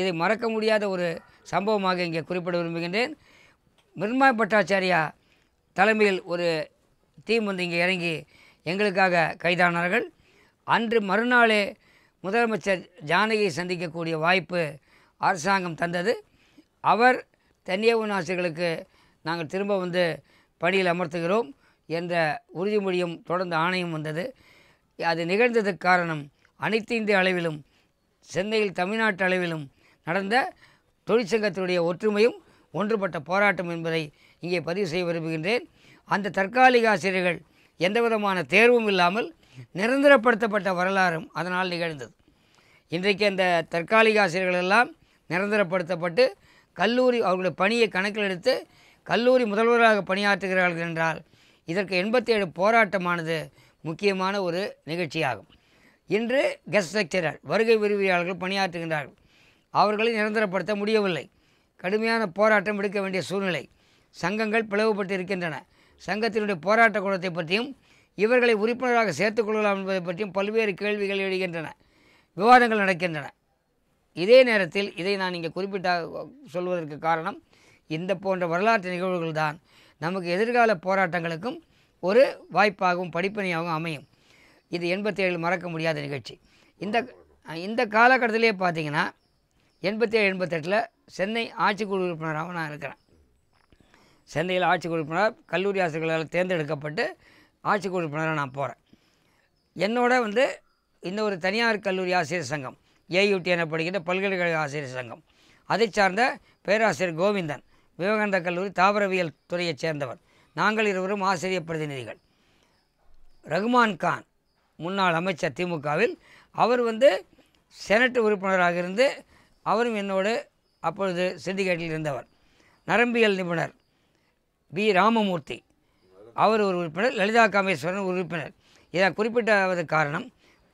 [SPEAKER 1] இதை மறக்க முடியாத ஒரு சம்பவமாக இங்கே குறிப்பிட விரும்புகின்றேன் மிர்மா பட்டாச்சாரியா தலைமையில் ஒரு தீம் வந்து இங்கே இறங்கி எங்களுக்காக கைதானார்கள் அன்று மறுநாளே முதலமைச்சர் ஜானகியை சந்திக்கக்கூடிய வாய்ப்பு அரசாங்கம் தந்தது அவர் தனியார் ஆசிரியர்களுக்கு நாங்கள் திரும்ப வந்து பணியில் அமர்த்துகிறோம் என்ற உறுதிமொழியும் தொடர்ந்து ஆணையம் வந்தது அது நிகழ்ந்ததுக்கு காரணம் அனைத்து இந்திய அளவிலும் சென்னையில் தமிழ்நாட்டு அளவிலும் நடந்த தொழிற்சங்கத்தினுடைய ஒற்றுமையும் ஒன்றுபட்ட போராட்டம் என்பதை இங்கே பதிவு செய்ய விரும்புகின்றேன் அந்த தற்காலிக ஆசிரியர்கள் எந்த விதமான தேர்வும் இல்லாமல் நிரந்தரப்படுத்தப்பட்ட வரலாறும் அதனால் நிகழ்ந்தது இன்றைக்கு அந்த தற்காலிக ஆசிரியர்கள் எல்லாம் நிரந்தரப்படுத்தப்பட்டு கல்லூரி அவர்களுடைய பணியை கணக்கில் எடுத்து கல்லூரி முதல்வராக பணியாற்றுகிறார்கள் என்றால் இதற்கு எண்பத்தேழு போராட்டமானது முக்கியமான ஒரு நிகழ்ச்சியாகும் இன்று கெஸ்ட் லெக்சரர் வருகை விரிவியாளர்கள் பணியாற்றுகின்றார்கள் அவர்களை நிரந்தரப்படுத்த முடியவில்லை கடுமையான போராட்டம் எடுக்க வேண்டிய சூழ்நிலை சங்கங்கள் பிளவுபட்டு இருக்கின்றன சங்கத்தினுடைய போராட்ட குளத்தை பற்றியும் இவர்களை உறுப்பினராக சேர்த்துக்கொள்ளலாம் என்பதை பற்றியும் பல்வேறு கேள்விகள் எழுகின்றன விவாதங்கள் நடக்கின்றன இதே நேரத்தில் இதை நான் இங்கே குறிப்பிட்டாக சொல்வதற்கு காரணம் இந்த போன்ற வரலாற்று நிகழ்வுகள் தான் நமக்கு எதிர்கால போராட்டங்களுக்கும் ஒரு வாய்ப்பாகவும் படிப்பனையாகவும் அமையும் இது எண்பத்தேழில் மறக்க முடியாத நிகழ்ச்சி இந்த இந்த காலகட்டத்திலே பார்த்தீங்கன்னா எண்பத்தேழு எண்பத்தெட்டில் சென்னை ஆட்சிக்குழு உறுப்பினராகவும் நான் இருக்கிறேன் சென்னையில் ஆட்சிக்குழு உறுப்பினர் கல்லூரி ஆசிரியர்களால் தேர்ந்தெடுக்கப்பட்டு ஆட்சிக்குழு உறுப்பினராக நான் போகிறேன் என்னோட வந்து இந்த ஒரு தனியார் கல்லூரி ஆசிரியர் சங்கம் ஏயூடி எனப்படுகின்ற பல்கலைக்கழக ஆசிரியர் சங்கம் அதை சார்ந்த பேராசிரியர் கோவிந்தன் விவேகானந்த கல்லூரி தாவரவியல் துறையைச் சேர்ந்தவர் நாங்கள் இருவரும் ஆசிரியர் பிரதிநிதிகள் ரகுமான் கான் முன்னாள் அமைச்சர் திமுகவில் அவர் வந்து செனட் உறுப்பினராக இருந்து அவரும் என்னோடு அப்பொழுது சிண்டிகேட்டில் இருந்தவர் நரம்பியல் நிபுணர் பி ராமமூர்த்தி அவர் ஒரு உறுப்பினர் லலிதா காமேஸ்வரன் உறுப்பினர் இதை குறிப்பிட்டாவது காரணம்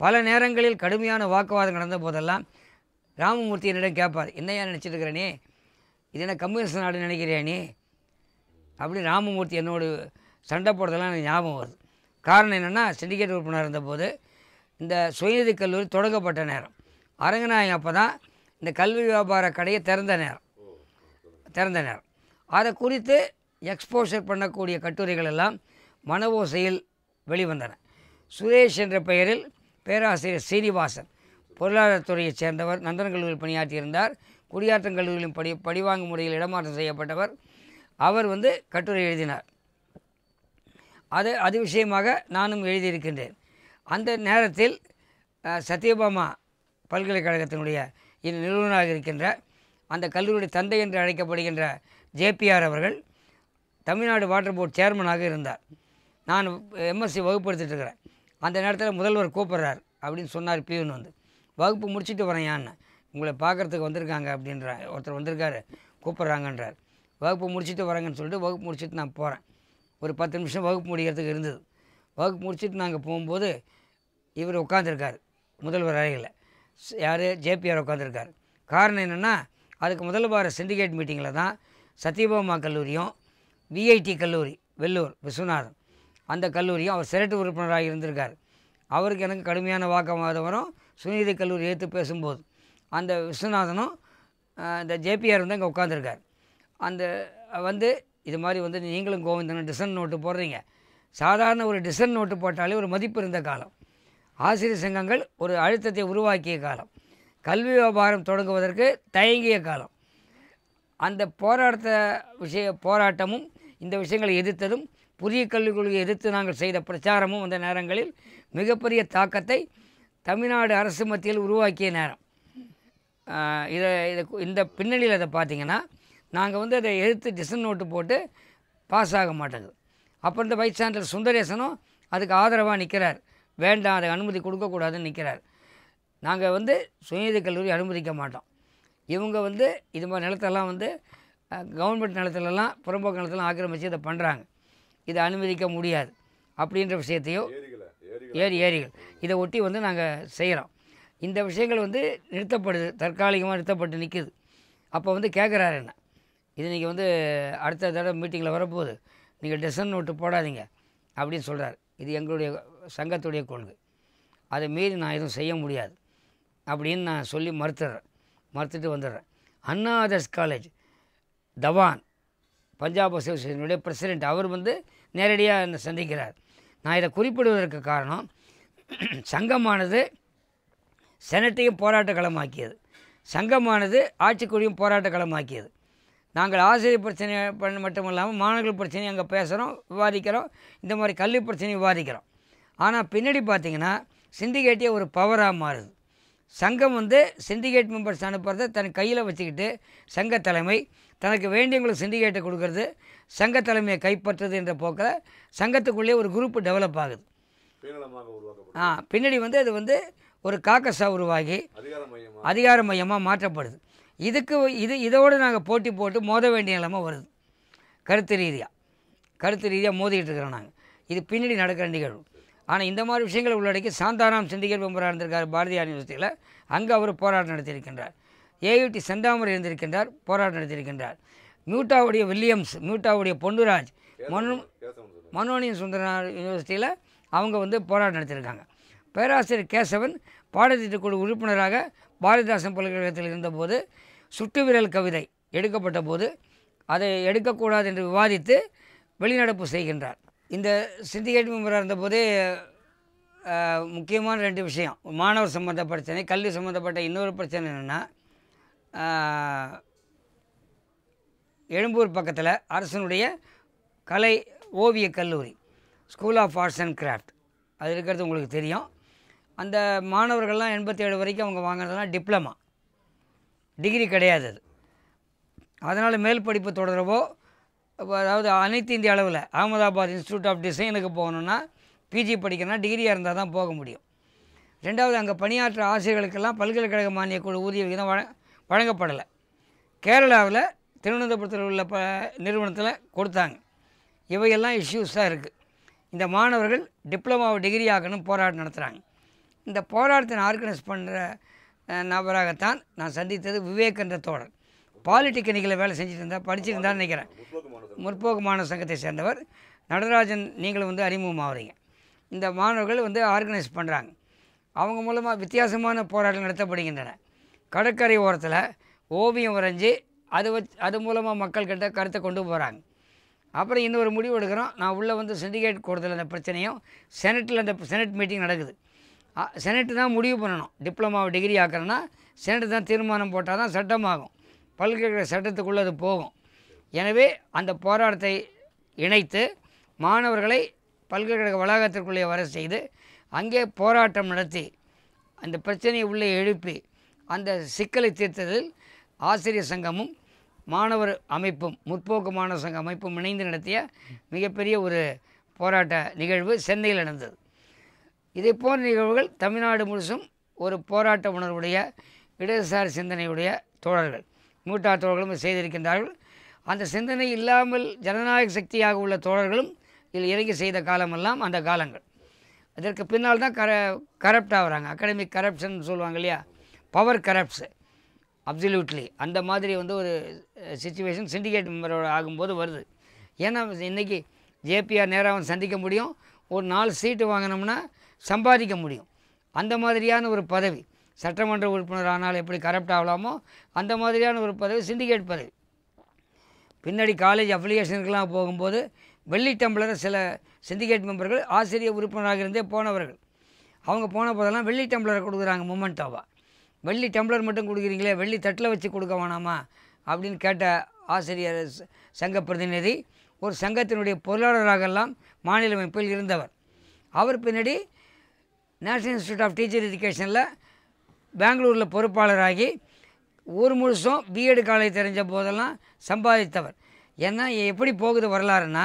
[SPEAKER 1] பல நேரங்களில் கடுமையான வாக்குவாதம் நடந்த போதெல்லாம் ராமமூர்த்தி என்னிடம் கேட்பார் என்னையா நினச்சிட்டு இருக்கிறேனே இது என்ன கம்யூனிஸ்ட் நாடு நினைக்கிறியா நீ அப்படி ராமமூர்த்தி என்னோட சண்டை போடுறதெல்லாம் எனக்கு ஞாபகம் வருது காரணம் என்னென்னா சிண்டிகேட் உறுப்பினர் இருந்தபோது இந்த சுயநிதி கல்லூரி தொடங்கப்பட்ட நேரம் அரங்கநாயகம் அப்போ தான் இந்த கல்வி வியாபார கடையை திறந்த நேரம் திறந்த நேரம் அதை குறித்து எக்ஸ்போஷர் பண்ணக்கூடிய கட்டுரைகள் எல்லாம் மன ஓசையில் வெளிவந்தன சுரேஷ் என்ற பெயரில் பேராசிரியர் சீனிவாசன் பொருளாதாரத்துறையைச் சேர்ந்தவர் நந்தன கல்லூரியில் பணியாற்றியிருந்தார் குடியாற்றம் கல்லூரியிலும் படி படிவாங்கு முறையில் இடமாற்றம் செய்யப்பட்டவர் அவர் வந்து கட்டுரை எழுதினார் அது அது விஷயமாக நானும் எழுதியிருக்கின்றேன் அந்த நேரத்தில் சத்யபாமா பல்கலைக்கழகத்தினுடைய நிறுவனராக இருக்கின்ற அந்த கல்லூரியுடைய தந்தை என்று அழைக்கப்படுகின்ற ஜேபிஆர் அவர்கள் தமிழ்நாடு வாட்டர் போர்டு சேர்மனாக இருந்தார் நான் எம்எஸ்சி வகுப்படுத்திட்டுருக்கிறேன் அந்த நேரத்தில் முதல்வர் கூப்பிட்றார் அப்படின்னு சொன்னார் பியூன் வந்து வகுப்பு முடிச்சுட்டு வரேன் யான்னு உங்களை பார்க்குறதுக்கு வந்திருக்காங்க அப்படின்ற ஒருத்தர் வந்திருக்காரு கூப்பிட்றாங்கன்றார் வகுப்பு முடிச்சுட்டு வரேங்கன்னு சொல்லிட்டு வகுப்பு முடிச்சுட்டு நான் போகிறேன் ஒரு பத்து நிமிஷம் வகுப்பு முடிக்கிறதுக்கு இருந்தது வகுப்பு முடிச்சுட்டு நாங்கள் போகும்போது இவர் உட்காந்துருக்கார் முதல்வர் அறையில் யார் ஜேபிஆர் உட்காந்துருக்கார் காரணம் என்னென்னா அதுக்கு முதல் வார சிண்டிகேட் மீட்டிங்கில் தான் சத்யபோமா கல்லூரியும் விஐடி கல்லூரி வெள்ளூர் விஸ்வநாதன் அந்த கல்லூரியும் அவர் சிரட்டு உறுப்பினராக இருந்திருக்கார் அவருக்கு எனக்கு கடுமையான வாக்குவாதம் வரும் சுனிதி கல்லூரி ஏற்று பேசும்போது அந்த விஸ்வநாதனும் இந்த ஜேபிஆர் வந்து அங்கே உட்காந்துருக்கார் அந்த வந்து இது மாதிரி வந்து நீங்களும் கோவிந்தனும் டிசன் நோட்டு போடுறீங்க சாதாரண ஒரு டிசன் நோட்டு போட்டாலே ஒரு மதிப்பு இருந்த காலம் ஆசிரியர் சங்கங்கள் ஒரு அழுத்தத்தை உருவாக்கிய காலம் கல்வி வியாபாரம் தொடங்குவதற்கு தயங்கிய காலம் அந்த போராட்ட விஷய போராட்டமும் இந்த விஷயங்களை எதிர்த்ததும் புதிய கல்விக் கொள்கையை எதிர்த்து நாங்கள் செய்த பிரச்சாரமும் அந்த நேரங்களில் மிகப்பெரிய தாக்கத்தை தமிழ்நாடு அரசு மத்தியில் உருவாக்கிய நேரம் இதை இதை இந்த பின்னணியில் அதை பார்த்திங்கன்னா நாங்கள் வந்து அதை எடுத்து டிசன் நோட்டு போட்டு பாஸ் ஆக மாட்டேங்குது அப்புறம் இந்த வைஸ் சான்சலர் சுந்தரேசனும் அதுக்கு ஆதரவாக நிற்கிறார் வேண்டாம் அதை அனுமதி கொடுக்கக்கூடாதுன்னு நிற்கிறார் நாங்கள் வந்து சுயநிதி கல்லூரி அனுமதிக்க மாட்டோம் இவங்க வந்து இது மாதிரி நிலத்தெல்லாம் வந்து கவர்மெண்ட் நிலத்திலலாம் புறம்போக்கு நிலத்திலாம் ஆக்கிரமித்து இதை பண்ணுறாங்க இதை அனுமதிக்க முடியாது அப்படின்ற விஷயத்தையும் ஏரி ஏரிகள் இதை ஒட்டி வந்து நாங்கள் செய்கிறோம் இந்த விஷயங்கள் வந்து நிறுத்தப்படுது தற்காலிகமாக நிறுத்தப்பட்டு நிற்கிது அப்போ வந்து கேட்குறாரு என்ன இது நீங்கள் வந்து அடுத்த தடவை மீட்டிங்கில் வரப்போகுது நீங்கள் டெசன் நோட்டு போடாதீங்க அப்படின்னு சொல்கிறார் இது எங்களுடைய சங்கத்துடைய கொள்கை அதை மீறி நான் எதுவும் செய்ய முடியாது அப்படின்னு நான் சொல்லி மறுத்துடுறேன் மறுத்துட்டு வந்துடுறேன் அண்ணா காலேஜ் தவான் பஞ்சாப் அசோசியேஷனுடைய பிரசிடெண்ட் அவர் வந்து நேரடியாக என்னை சந்திக்கிறார் நான் இதை குறிப்பிடுவதற்கு காரணம் சங்கமானது செனட்டையும் போராட்ட களமாக்கியது சங்கமானது ஆட்சிக்குடியும் போராட்ட களமாக்கியது நாங்கள் ஆசிரியர் பிரச்சனை பண்ண மட்டும் இல்லாமல் மாணவர்கள் பிரச்சனையும் அங்கே பேசுகிறோம் விவாதிக்கிறோம் இந்த மாதிரி கல்வி பிரச்சனையும் விவாதிக்கிறோம் ஆனால் பின்னாடி பார்த்திங்கன்னா சிண்டிகேட்டே ஒரு பவராக மாறுது சங்கம் வந்து சிண்டிகேட் மெம்பர்ஸ் அனுப்புறத தன் கையில் வச்சுக்கிட்டு சங்க தலைமை தனக்கு வேண்டியவங்களுக்கு சிண்டிகேட்டை கொடுக்கறது சங்க தலைமையை கைப்பற்றுறது என்ற போக்கில் சங்கத்துக்குள்ளேயே ஒரு குரூப் டெவலப் ஆகுது ஆ பின்னாடி வந்து அது வந்து ஒரு காக்கசா உருவாகி அதிகார மையமாக மாற்றப்படுது இதுக்கு இது இதோடு நாங்கள் போட்டி போட்டு மோத வேண்டிய நிலைமை வருது கருத்து ரீதியாக கருத்து ரீதியாக மோதிக்கிட்டு இருக்கிறோம் நாங்கள் இது பின்னாடி நடக்கிற நிகழ்வு ஆனால் இந்த மாதிரி விஷயங்களை உள்ளடக்கி சாந்தாராம் சிந்திகர் பெம்பராக இருந்திருக்கார் பாரதியார் யூனிவர்சிட்டியில் அங்கே அவர் போராட்டம் நடத்தியிருக்கின்றார் ஏயுடி செந்தாமரை இருந்திருக்கின்றார் போராட்டம் நடத்தியிருக்கின்றார் மியூட்டாவுடைய வில்லியம்ஸ் மியூட்டாவுடைய பொன்னுராஜ் மனோ மனோனியன் சுந்தரனார் யூனிவர்சிட்டியில் அவங்க வந்து போராட்டம் நடத்தியிருக்காங்க பேராசிரியர் கேசவன் பாடத்திட்ட குழு உறுப்பினராக பாரதிதாசன் பல்கலைக்கழகத்தில் இருந்தபோது சுட்டு விரல் கவிதை எடுக்கப்பட்ட போது அதை எடுக்கக்கூடாது என்று விவாதித்து வெளிநடப்பு செய்கின்றார் இந்த சிண்டிகேட் மெம்பராக இருந்தபோதே முக்கியமான ரெண்டு விஷயம் மாணவர் சம்மந்த பிரச்சனை கல்வி சம்மந்தப்பட்ட இன்னொரு பிரச்சனை என்னென்னா எழும்பூர் பக்கத்தில் அரசனுடைய கலை ஓவிய கல்லூரி school of arts and craft அது இருக்கிறது உங்களுக்கு தெரியும் அந்த மாணவர்கள்லாம் எண்பத்தி ஏழு வரைக்கும் அவங்க வாங்கினதெல்லாம் டிப்ளமா டிகிரி கிடையாது அது அதனால் மேல் படிப்பு தொடரவோ அதாவது அனைத்து இந்திய அளவில் அகமதாபாத் இன்ஸ்டியூட் ஆஃப் டிசைனுக்கு போகணுன்னா பிஜி படிக்கணும்னா டிகிரியாக இருந்தால் தான் போக முடியும் ரெண்டாவது அங்கே பணியாற்ற ஆசிரியர்களுக்கெல்லாம் பல்கலைக்கழக மானிய குழு ஊதிய விகிதம் வழங்கப்படலை கேரளாவில் திருவனந்தபுரத்தில் உள்ள ப நிறுவனத்தில் கொடுத்தாங்க இவையெல்லாம் இஷ்யூஸாக இருக்குது இந்த மாணவர்கள் டிப்ளமாவை டிகிரி ஆகணும் போராட்டம் நடத்துகிறாங்க இந்த போராட்டத்தை நான் ஆர்கனைஸ் பண்ணுற நபராகத்தான் நான் சந்தித்தது விவேக் என்ற தோழர் பாலிடெக்னிக்கில் வேலை செஞ்சுட்டு இருந்தால் தான் நினைக்கிறேன் முற்போக்கு மாணவ சங்கத்தை சேர்ந்தவர் நடராஜன் நீங்களும் வந்து அறிமுகமாகறீங்க இந்த மாணவர்கள் வந்து ஆர்கனைஸ் பண்ணுறாங்க அவங்க மூலமாக வித்தியாசமான போராட்டம் நடத்தப்படுகின்றன கடற்கரை ஓரத்தில் ஓவியம் வரைஞ்சி அது வச் அது மூலமாக மக்கள்கிட்ட கருத்தை கொண்டு போகிறாங்க அப்புறம் இன்னொரு முடிவு எடுக்கிறோம் நான் உள்ளே வந்து சிண்டிகேட் கூடுதல் அந்த பிரச்சனையும் செனட்டில் அந்த செனட் மீட்டிங் நடக்குது செனட்டு தான் முடிவு பண்ணணும் டிப்ளமாவை டிகிரி ஆக்கிறேன்னா செனட்டு தான் தீர்மானம் போட்டால் தான் சட்டமாகும் பல்கலைக்கழக சட்டத்துக்குள்ளே அது போகும் எனவே அந்த போராட்டத்தை இணைத்து மாணவர்களை பல்கலைக்கழக வளாகத்திற்குள்ளே வர செய்து அங்கே போராட்டம் நடத்தி அந்த பிரச்சனையை உள்ளே எழுப்பி அந்த சிக்கலை தீர்த்ததில் ஆசிரியர் சங்கமும் மாணவர் அமைப்பும் முற்போக்கு மாணவர் சங்க அமைப்பும் இணைந்து நடத்திய மிகப்பெரிய ஒரு போராட்ட நிகழ்வு சென்னையில் நடந்தது இதை போன்ற நிகழ்வுகள் தமிழ்நாடு முழுசும் ஒரு போராட்ட உணர்வுடைய இடதுசாரி சிந்தனையுடைய தோழர்கள் மூட்டா தோழர்களும் செய்திருக்கின்றார்கள் அந்த சிந்தனை இல்லாமல் ஜனநாயக சக்தியாக உள்ள தோழர்களும் இதில் இறங்கி செய்த காலமெல்லாம் அந்த காலங்கள் அதற்கு பின்னால் தான் கர கரப்ட் ஆகிறாங்க அகாடமிக் கரப்ஷன் சொல்லுவாங்க இல்லையா பவர் கரப்ட்ஸு அப்சல்யூட்லி அந்த மாதிரி வந்து ஒரு சுச்சுவேஷன் சிண்டிகேட் மெம்பரோட ஆகும்போது வருது ஏன்னா இன்றைக்கி ஜேபிஆர் நேராக அவன் சந்திக்க முடியும் ஒரு நாலு சீட்டு வாங்கினோம்னா சம்பாதிக்க முடியும் அந்த மாதிரியான ஒரு பதவி சட்டமன்ற உறுப்பினர் ஆனால் எப்படி கரப்ட் ஆகலாமோ அந்த மாதிரியான ஒரு பதவி சிண்டிகேட் பதவி பின்னாடி காலேஜ் அஃபிலியேஷனுக்கெலாம் போகும்போது வெள்ளி டம்ளரை சில சிண்டிகேட் மெம்பர்கள் ஆசிரியர் உறுப்பினராக இருந்தே போனவர்கள் அவங்க போன போதெல்லாம் வெள்ளி டம்ளரை கொடுக்குறாங்க மொமெண்டோவாக வெள்ளி டம்ளர் மட்டும் கொடுக்குறீங்களே வெள்ளி தட்டில் வச்சு கொடுக்க வேணாமா அப்படின்னு கேட்ட ஆசிரியர் சங்க பிரதிநிதி ஒரு சங்கத்தினுடைய பொருளாளராகலாம் மாநில அமைப்பில் இருந்தவர் அவர் பின்னாடி நேஷ்னல் இன்ஸ்டியூட் ஆஃப் டீச்சர் எஜுகேஷனில் பெங்களூரில் பொறுப்பாளராகி ஊர் முழுசும் பிஎட் காலேஜ் தெரிஞ்ச போதெல்லாம் சம்பாதித்தவர் ஏன்னா எப்படி போகுது வரலாறுனா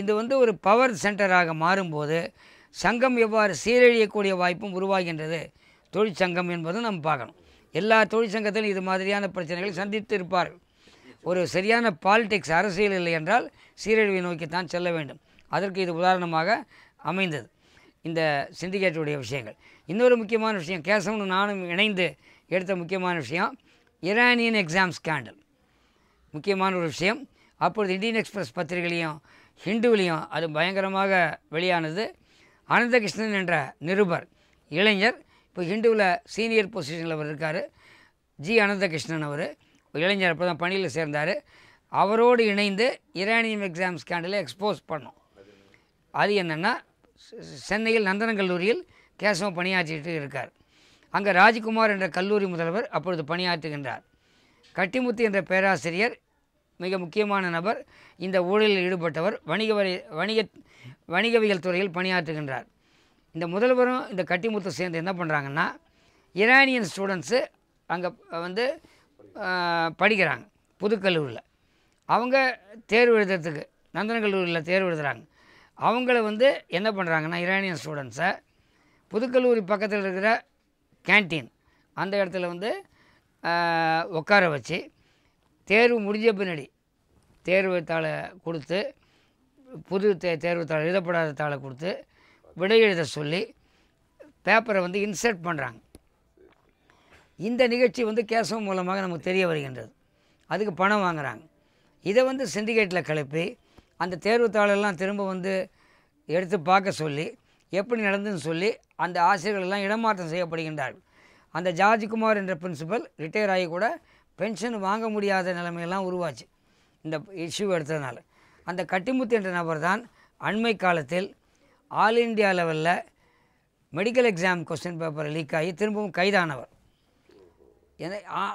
[SPEAKER 1] இது வந்து ஒரு பவர் சென்டராக மாறும்போது சங்கம் எவ்வாறு சீரழியக்கூடிய வாய்ப்பும் உருவாகின்றது தொழிற்சங்கம் என்பதும் நம்ம பார்க்கணும் எல்லா தொழிற்சங்கத்திலும் இது மாதிரியான பிரச்சனைகள் சந்தித்து இருப்பார்கள் ஒரு சரியான பாலிடிக்ஸ் அரசியல் இல்லை என்றால் சீரழிவை நோக்கித்தான் செல்ல வேண்டும் அதற்கு இது உதாரணமாக அமைந்தது இந்த சிண்டிகேட்டுடைய விஷயங்கள் இன்னொரு முக்கியமான விஷயம் கேசவனும் நானும் இணைந்து எடுத்த முக்கியமான விஷயம் இரானியன் எக்ஸாம் ஸ்கேண்டல் முக்கியமான ஒரு விஷயம் அப்பொழுது இந்தியன் எக்ஸ்பிரஸ் பத்திரிகையிலையும் ஹிந்துவிலையும் அது பயங்கரமாக வெளியானது அனந்தகிருஷ்ணன் என்ற நிருபர் இளைஞர் இப்போ ஹிந்துவில் சீனியர் பொசிஷனில் அவர் இருக்கார் ஜி அனந்தகிருஷ்ணன் அவர் இளைஞர் அப்போ தான் பணியில் சேர்ந்தார் அவரோடு இணைந்து இரானியம் எக்ஸாம் ஸ்கேண்டலை எக்ஸ்போஸ் பண்ணோம் அது என்னென்னா சென்னையில் நந்தன கல்லூரியில் கேசவம் பணியாற்றிட்டு இருக்கார் அங்கே ராஜ்குமார் என்ற கல்லூரி முதல்வர் அப்பொழுது பணியாற்றுகின்றார் கட்டிமுத்து என்ற பேராசிரியர் மிக முக்கியமான நபர் இந்த ஊழலில் ஈடுபட்டவர் வணிக வரி வணிக வணிகவியல் துறையில் பணியாற்றுகின்றார் இந்த முதல்வரும் இந்த கட்டிமுத்து சேர்ந்து என்ன பண்ணுறாங்கன்னா இரானியன் ஸ்டூடெண்ட்ஸு அங்கே வந்து படிக்கிறாங்க புதுக்கல்லூரியில் அவங்க தேர்வு எழுதுறதுக்கு நந்தன கல்லூரியில் தேர்வு எழுதுகிறாங்க அவங்கள வந்து என்ன பண்ணுறாங்கன்னா இரானியன் ஸ்டூடெண்ட்ஸை புதுக்கல்லூரி பக்கத்தில் இருக்கிற கேன்டீன் அந்த இடத்துல வந்து உட்கார வச்சு தேர்வு முடிஞ்ச பின்னாடி தேர்வு தாளை கொடுத்து புது தே தேர்வு தாளை எழுதப்படாத தாளை கொடுத்து விடை எழுத சொல்லி பேப்பரை வந்து இன்சர்ட் பண்ணுறாங்க இந்த நிகழ்ச்சி வந்து கேசவம் மூலமாக நமக்கு தெரிய வருகின்றது அதுக்கு பணம் வாங்குகிறாங்க இதை வந்து சிண்டிகேட்டில் கலப்பி அந்த தேர்வுத்தாளெல்லாம் திரும்ப வந்து எடுத்து பார்க்க சொல்லி எப்படி நடந்துன்னு சொல்லி அந்த ஆசிரியர்களெல்லாம் இடமாற்றம் செய்யப்படுகின்றார்கள் அந்த ஜார்ஜ்குமார் என்ற பிரின்சிபல் ரிட்டையர் ஆகி கூட பென்ஷன் வாங்க முடியாத நிலைமையெல்லாம் உருவாச்சு இந்த இஷ்யூ எடுத்ததுனால அந்த கட்டிமுத்து என்ற நபர் தான் அண்மை காலத்தில் ஆல் இண்டியா லெவலில் medical exam question paper leak ஆகி திரும்பவும் கைதானவர்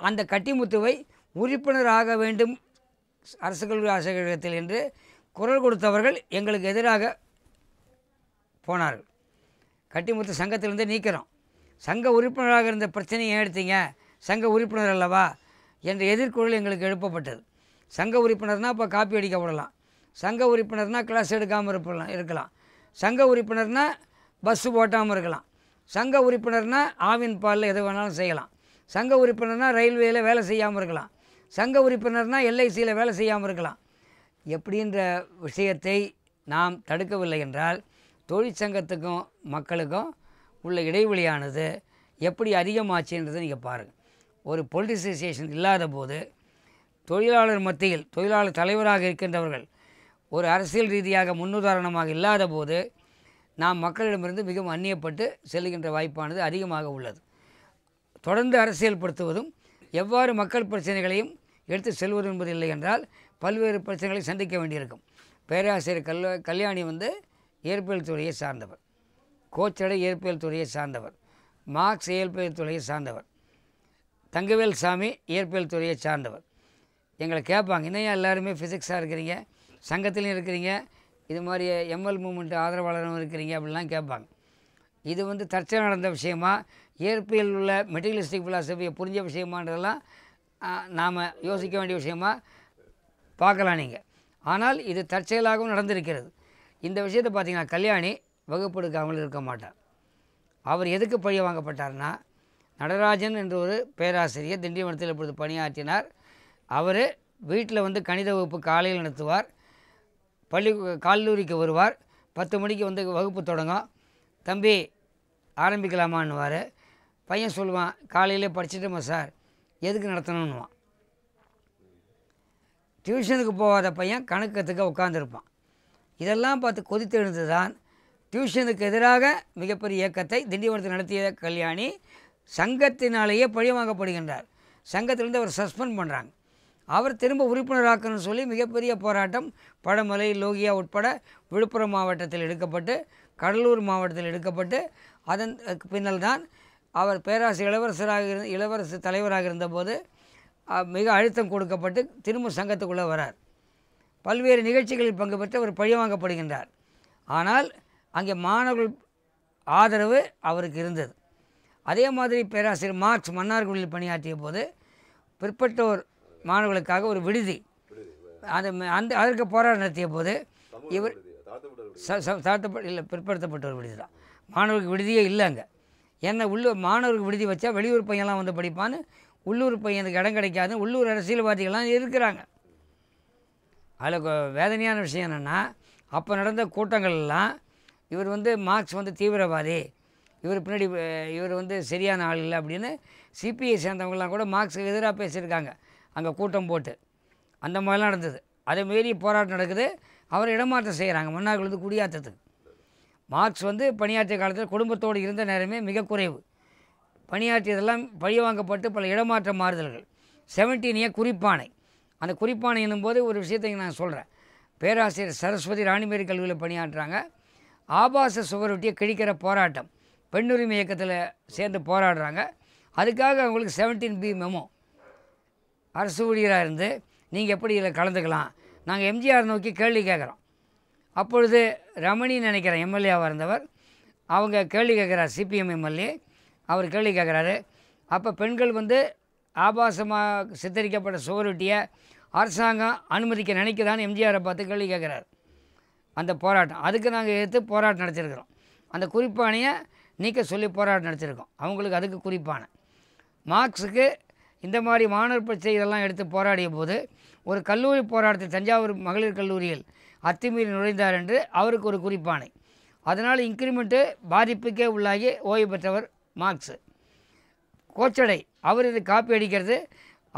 [SPEAKER 1] அந்த கட்டிமுத்துவை உறுப்பினராக வேண்டும் அரசு கல்வி ஆசிரியர் என்று குரல் கொடுத்தவர்கள் எங்களுக்கு எதிராக போனார்கள் கட்டிமுத்து சங்கத்திலிருந்தே நீக்கிறோம் சங்க உறுப்பினராக இருந்த பிரச்சனையை எடுத்தீங்க சங்க உறுப்பினர் அல்லவா என்ற எதிர்குரல் எங்களுக்கு எழுப்பப்பட்டது சங்க உறுப்பினர்னால் இப்போ காப்பி அடிக்க விடலாம் சங்க உறுப்பினர்னால் கிளாஸ் எடுக்காமல் இருப்பலாம் இருக்கலாம் சங்க உறுப்பினர்னால் பஸ்ஸு ஓட்டாமல் இருக்கலாம் சங்க உறுப்பினர்னால் ஆவின் பாலில் எது வேணாலும் செய்யலாம் சங்க உறுப்பினர்னால் ரயில்வேயில் வேலை செய்யாமல் இருக்கலாம் சங்க உறுப்பினர்னால் எல்ஐசியில் வேலை செய்யாமல் இருக்கலாம் எப்படின்ற விஷயத்தை நாம் தடுக்கவில்லை என்றால் தொழிற்சங்கத்துக்கும் மக்களுக்கும் உள்ள இடைவெளியானது எப்படி அதிகமாச்சுன்றதை நீங்கள் பாருங்கள் ஒரு பொலிட்டிசைசேஷன் இல்லாத போது தொழிலாளர் மத்தியில் தொழிலாளர் தலைவராக இருக்கின்றவர்கள் ஒரு அரசியல் ரீதியாக முன்னுதாரணமாக இல்லாத போது நாம் மக்களிடமிருந்து மிகவும் அந்நியப்பட்டு செல்கின்ற வாய்ப்பானது அதிகமாக உள்ளது தொடர்ந்து அரசியல்படுத்துவதும் எவ்வாறு மக்கள் பிரச்சனைகளையும் எடுத்து செல்வது என்பது இல்லை என்றால் பல்வேறு பிரச்சனைகளை சந்திக்க வேண்டியிருக்கும் பேராசிரியர் கல்ல கல்யாணி வந்து இயற்பியல் துறையை சார்ந்தவர் கோச்சடை இயற்பியல் துறையை சார்ந்தவர் மார்க்ஸ் இயற்பியல் துறையை சார்ந்தவர் தங்கவேல் சாமி இயற்பியல் துறையை சார்ந்தவர் எங்களை கேட்பாங்க என்னையா எல்லாருமே ஃபிசிக்ஸாக இருக்கிறீங்க சங்கத்திலையும் இருக்கிறீங்க இது மாதிரி எம்எல் மூமெண்ட் ஆதரவாளரும் இருக்கிறீங்க அப்படிலாம் கேட்பாங்க இது வந்து தற்செயல் நடந்த விஷயமா இயற்பியல் உள்ள மெட்டீரியலிஸ்டிக் ஃபிலாசபியை புரிஞ்ச விஷயமானதெல்லாம் நாம் யோசிக்க வேண்டிய விஷயமா பார்க்கலாம் நீங்கள் ஆனால் இது தற்செயலாகவும் நடந்திருக்கிறது இந்த விஷயத்தை பார்த்தீங்கன்னா கல்யாணி எடுக்காமல் இருக்க மாட்டார் அவர் எதுக்கு பழிய வாங்கப்பட்டார்னா நடராஜன் என்ற ஒரு பேராசிரியர் திண்டிவனத்தில் இப்பொழுது பணியாற்றினார் அவர் வீட்டில் வந்து கணித வகுப்பு காலையில் நடத்துவார் பள்ளி கல்லூரிக்கு வருவார் பத்து மணிக்கு வந்து வகுப்பு தொடங்கும் தம்பி ஆரம்பிக்கலாமான்னுவார் பையன் சொல்லுவான் காலையிலே படிச்சுட்டுமா சார் எதுக்கு நடத்தணும்னுவான் டியூஷனுக்கு போகாத பையன் கணக்கத்துக்கு உட்காந்துருப்பான் இதெல்லாம் பார்த்து கொதித்தெழுந்து தான் டியூஷனுக்கு எதிராக மிகப்பெரிய இயக்கத்தை திண்டிவனத்தில் நடத்திய கல்யாணி சங்கத்தினாலேயே பழி வாங்கப்படுகின்றார் சங்கத்திலிருந்து அவர் சஸ்பெண்ட் பண்ணுறாங்க அவர் திரும்ப உறுப்பினராக்கணும்னு சொல்லி மிகப்பெரிய போராட்டம் படமலை லோகியா உட்பட விழுப்புரம் மாவட்டத்தில் எடுக்கப்பட்டு கடலூர் மாவட்டத்தில் எடுக்கப்பட்டு அதன் பின்னல் தான் அவர் பேராசிரியர் இளவரசராக இளவரசு தலைவராக இருந்தபோது மிக அழுத்தம் கொடுக்கப்பட்டு திரும்ப சங்கத்துக்குள்ளே வரார் பல்வேறு நிகழ்ச்சிகளில் பங்கு பெற்று அவர் பழிவாங்கப்படுகின்றார் ஆனால் அங்கே மாணவர்கள் ஆதரவு அவருக்கு இருந்தது அதே மாதிரி பேராசிரியர் மார்க்ஸ் மன்னார்குடியில் பணியாற்றிய போது பிற்பட்டோர் மாணவர்களுக்காக ஒரு விடுதி அந்த அந்த அதற்கு போராட்டம் நடத்திய போது இவர் தாழ்த்தப்பட்ட இல்லை பிற்படுத்தப்பட்ட ஒரு விடுதி தான் மாணவர்களுக்கு விடுதியே இல்லைங்க ஏன்னா உள்ள மாணவர்களுக்கு விடுதி வச்சா வெளியூர் பையன்லாம் வந்து படிப்பான்னு உள்ளூர் பையனுக்கு இடம் கிடைக்காது உள்ளூர் அரசியல்வாதிகள்லாம் இருக்கிறாங்க அதில் வேதனையான விஷயம் என்னென்னா அப்போ நடந்த கூட்டங்கள்லாம் இவர் வந்து மார்க்ஸ் வந்து தீவிரவாதி இவர் பின்னாடி இவர் வந்து சரியான ஆள் இல்லை அப்படின்னு சிபிஐ சேர்ந்தவங்கலாம் கூட மார்க்ஸுக்கு எதிராக பேசியிருக்காங்க அங்கே கூட்டம் போட்டு அந்த மாதிரிலாம் நடந்தது அதேமாரி போராட்டம் நடக்குது அவர் இடமாற்றம் செய்கிறாங்க வந்து குடியாத்தத்துக்கு மார்க்ஸ் வந்து பணியாற்றிய காலத்தில் குடும்பத்தோடு இருந்த நேரமே மிக குறைவு பணியாற்றியதெல்லாம் பழிவாங்கப்பட்டு பல இடமாற்ற மாறுதல்கள் செவன்டீன் ஏ குறிப்பானை அந்த குறிப்பானை என்னும்போது ஒரு விஷயத்தை நான் சொல்கிறேன் பேராசிரியர் சரஸ்வதி ராணிமேரி கல்வியில் பணியாற்றுறாங்க ஆபாச சுவரொட்டியை கிழிக்கிற போராட்டம் பெண்ணுரிமை இயக்கத்தில் சேர்ந்து போராடுறாங்க அதுக்காக அவங்களுக்கு செவன்டீன் பி மெமோ அரசு ஊழியராக இருந்து நீங்கள் எப்படி இதில் கலந்துக்கலாம் நாங்கள் எம்ஜிஆர் நோக்கி கேள்வி கேட்குறோம் அப்பொழுது ரமணி நினைக்கிறேன் எம்எல்ஏவாக இருந்தவர் அவங்க கேள்வி கேட்குறார் சிபிஎம் எம்எல்ஏ அவர் கேள்வி கேட்குறாரு அப்போ பெண்கள் வந்து ஆபாசமாக சித்தரிக்கப்பட்ட சுவரொட்டியை அரசாங்கம் அனுமதிக்க நினைக்கிறான்னு எம்ஜிஆரை பார்த்து கேள்வி கேட்குறாரு அந்த போராட்டம் அதுக்கு நாங்கள் எடுத்து போராட்டம் நடத்திருக்கிறோம் அந்த குறிப்பானையை நீக்க சொல்லி போராட்டம் நடத்திருக்கோம் அவங்களுக்கு அதுக்கு குறிப்பான மார்க்ஸுக்கு இந்த மாதிரி மாணவர் பிரச்சனை இதெல்லாம் எடுத்து போராடிய போது ஒரு கல்லூரி போராட்டத்தில் தஞ்சாவூர் மகளிர் கல்லூரியில் அத்துமீறி நுழைந்தார் என்று அவருக்கு ஒரு குறிப்பானை அதனால் இன்க்ரிமெண்ட்டு பாதிப்புக்கே உள்ளாகி ஓய்வு பெற்றவர் மார்க்ஸு கோச்சடை அவர் இது காப்பி அடிக்கிறது